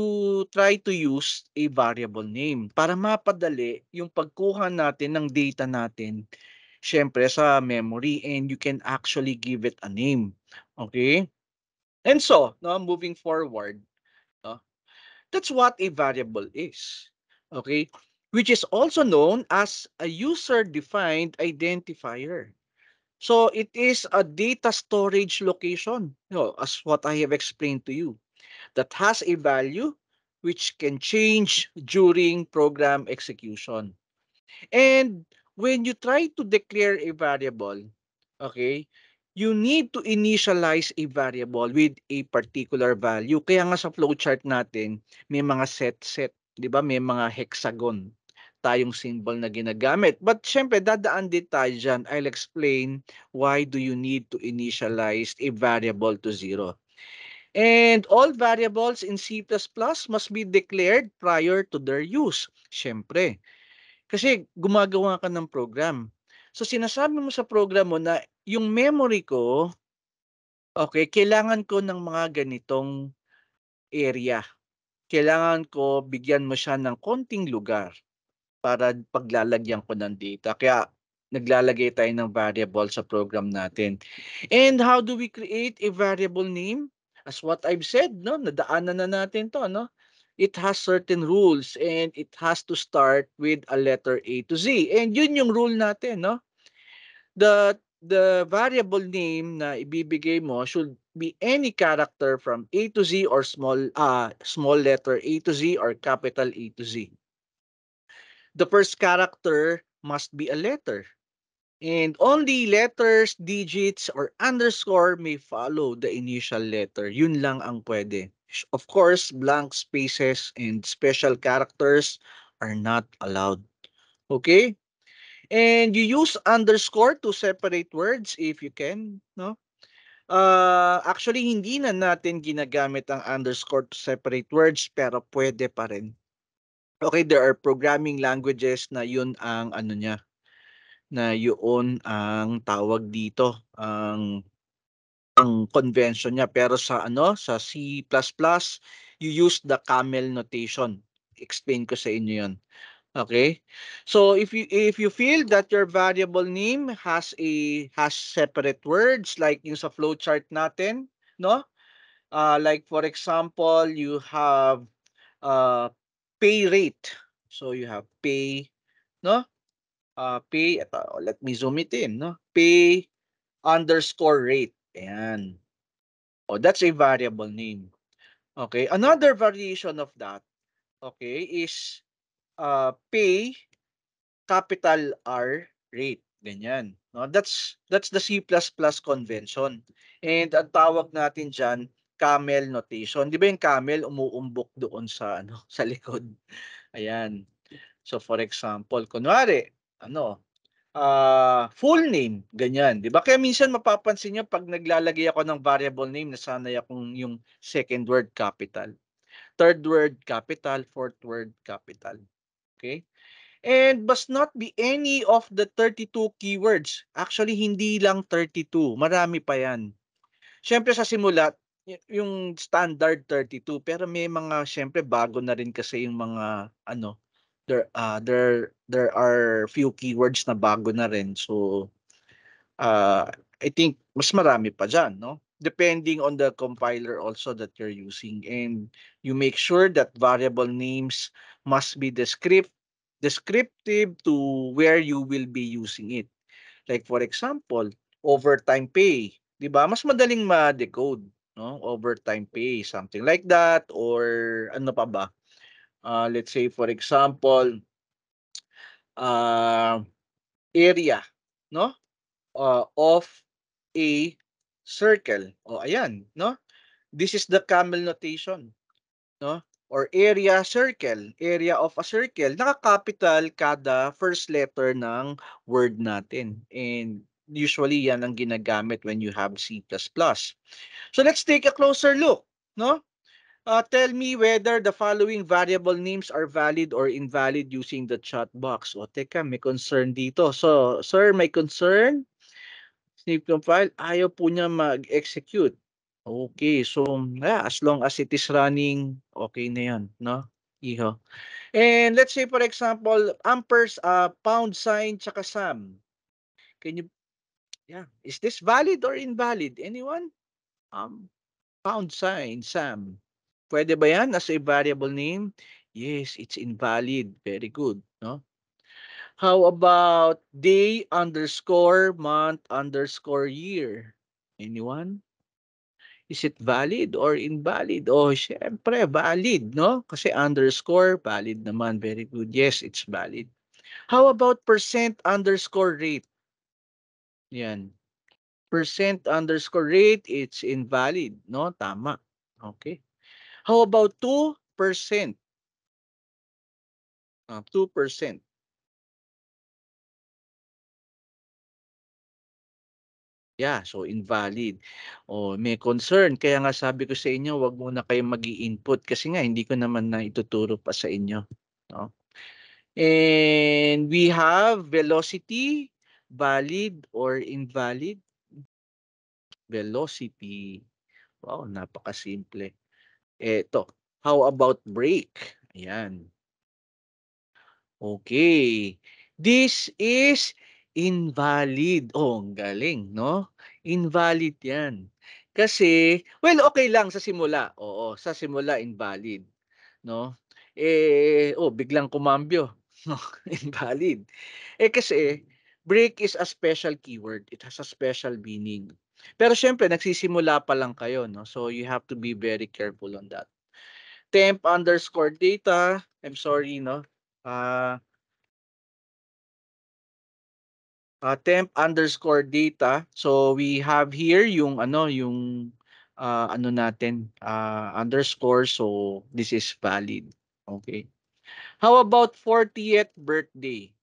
try to use a variable name para mapadali yung pagkuha natin ng data natin syempre sa memory and you can actually give it a name. Okay? And so, no, moving forward, no, that's what a variable is. Okay? Which is also known as a user-defined identifier. So it is a data storage location, you know, as what I have explained to you, that has a value which can change during program execution. And when you try to declare a variable, okay, you need to initialize a variable with a particular value. Kaya nga sa flowchart natin, may mga set-set, di ba? May mga hexagon tayong symbol na ginagamit. But syempre, dadaan din tayo dyan. I'll explain why do you need to initialize a variable to zero. And all variables in C++ must be declared prior to their use. Syempre. Kasi gumagawa ka ng program. So sinasabi mo sa program mo na yung memory ko, okay, kailangan ko ng mga ganitong area. Kailangan ko bigyan mo siya ng konting lugar para paglalagyan ko ng data. Kaya naglalagay tayo ng variable sa program natin. And how do we create a variable name? As what I've said, no, nadaanan na natin 'to, no? It has certain rules and it has to start with a letter A to Z. And yun yung rule natin, no? The the variable name na ibibigay mo should be any character from A to Z or small uh small letter A to Z or capital A to Z the first character must be a letter. And only letters, digits, or underscore may follow the initial letter. Yun lang ang pwede. Of course, blank spaces and special characters are not allowed. Okay? And you use underscore to separate words if you can, no? Uh, actually, hindi na natin ginagamit ang underscore to separate words, pero pwede pa rin okay, there are programming languages na yun ang ano niya, na yun ang tawag dito, ang ang convention niya. Pero sa ano, sa C++, you use the camel notation. Explain ko sa inyo 'yon. Okay? So if you if you feel that your variable name has a has separate words like yung sa flowchart natin, no? Uh, like for example, you have uh, pay rate. So you have pay, no? Uh, pay, ito, let me zoom it in, no? Pay underscore rate. Ayan. Oh, that's a variable name. Okay, another variation of that, okay, is uh, pay capital R rate. Ganyan. No, that's that's the C++ convention. And ang tawag natin diyan camel notation. 'Di ba yung camel umuumbok doon sa ano, sa likod. Ayan. So for example, kunwari, ano, uh, full name, ganyan, 'di ba? Kaya minsan mapapansin niyo pag naglalagay ako ng variable name, nasanay akong yung second word capital, third word capital, fourth word capital. Okay? And must not be any of the 32 keywords. Actually, hindi lang 32. Marami pa yan. Siyempre sa simula, yung standard 32 pero may mga syempre bago na rin kasi yung mga ano there uh, there there are few keywords na bago na rin so uh, I think mas marami pa diyan no depending on the compiler also that you're using and you make sure that variable names must be descript descriptive to where you will be using it like for example overtime pay 'di ba mas madaling ma-decode no? Overtime pay, something like that or ano pa ba? Uh, let's say for example, uh, area, no? Uh, of a circle. O ayan, no? This is the camel notation, no? Or area circle, area of a circle. Naka-capital kada first letter ng word natin. And usually yan ang ginagamit when you have C++. So let's take a closer look, no? Uh, tell me whether the following variable names are valid or invalid using the chat box. O teka, may concern dito. So, sir, may concern? Snip ng file, ayaw po niya mag-execute. Okay, so yeah, as long as it is running, okay na yan, no? Iho. And let's say for example, amperes, uh, pound sign, tsaka sum. Can you Yeah. Is this valid or invalid? Anyone? Um, pound sign, Sam. Pwede ba yan as a variable name? Yes, it's invalid. Very good. No? How about day underscore month underscore year? Anyone? Is it valid or invalid? Oh, syempre, valid, no? Kasi underscore, valid naman. Very good. Yes, it's valid. How about percent underscore rate? Yan. Percent underscore rate, it's invalid. No? Tama. Okay. How about 2%? Uh, 2%. Yeah, so invalid. Oh, may concern. Kaya nga sabi ko sa inyo, huwag muna kayo mag input kasi nga hindi ko naman na ituturo pa sa inyo. No? And we have velocity valid or invalid? Velocity. Wow, napakasimple. Eto, how about break? Ayan. Okay. This is invalid. Oh, ang galing, no? Invalid yan. Kasi, well, okay lang sa simula. Oo, sa simula, invalid. No? Eh, oh, biglang kumambyo. No? invalid. Eh, kasi, break is a special keyword. It has a special meaning. Pero syempre, nagsisimula pa lang kayo, no? So you have to be very careful on that. Temp underscore data, I'm sorry, no? Uh, uh, temp underscore data. So we have here yung ano, yung uh, ano natin, uh, underscore. So this is valid. Okay. How about 40th birthday?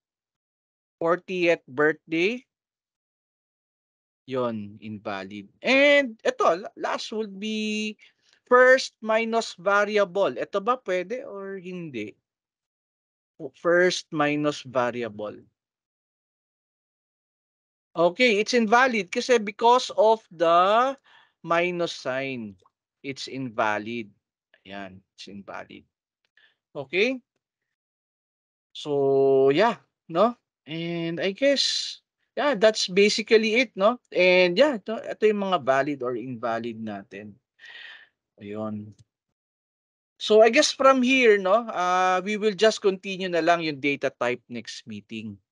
40th birthday, yon invalid. And ito, last would be first minus variable. Ito ba pwede or hindi? First minus variable. Okay, it's invalid kasi because of the minus sign. It's invalid. Ayan, it's invalid. Okay? So, yeah, no? And I guess, yeah, that's basically it, no? And yeah, ito, ito yung mga valid or invalid natin. Ayun. So I guess from here, no, uh, we will just continue na lang yung data type next meeting.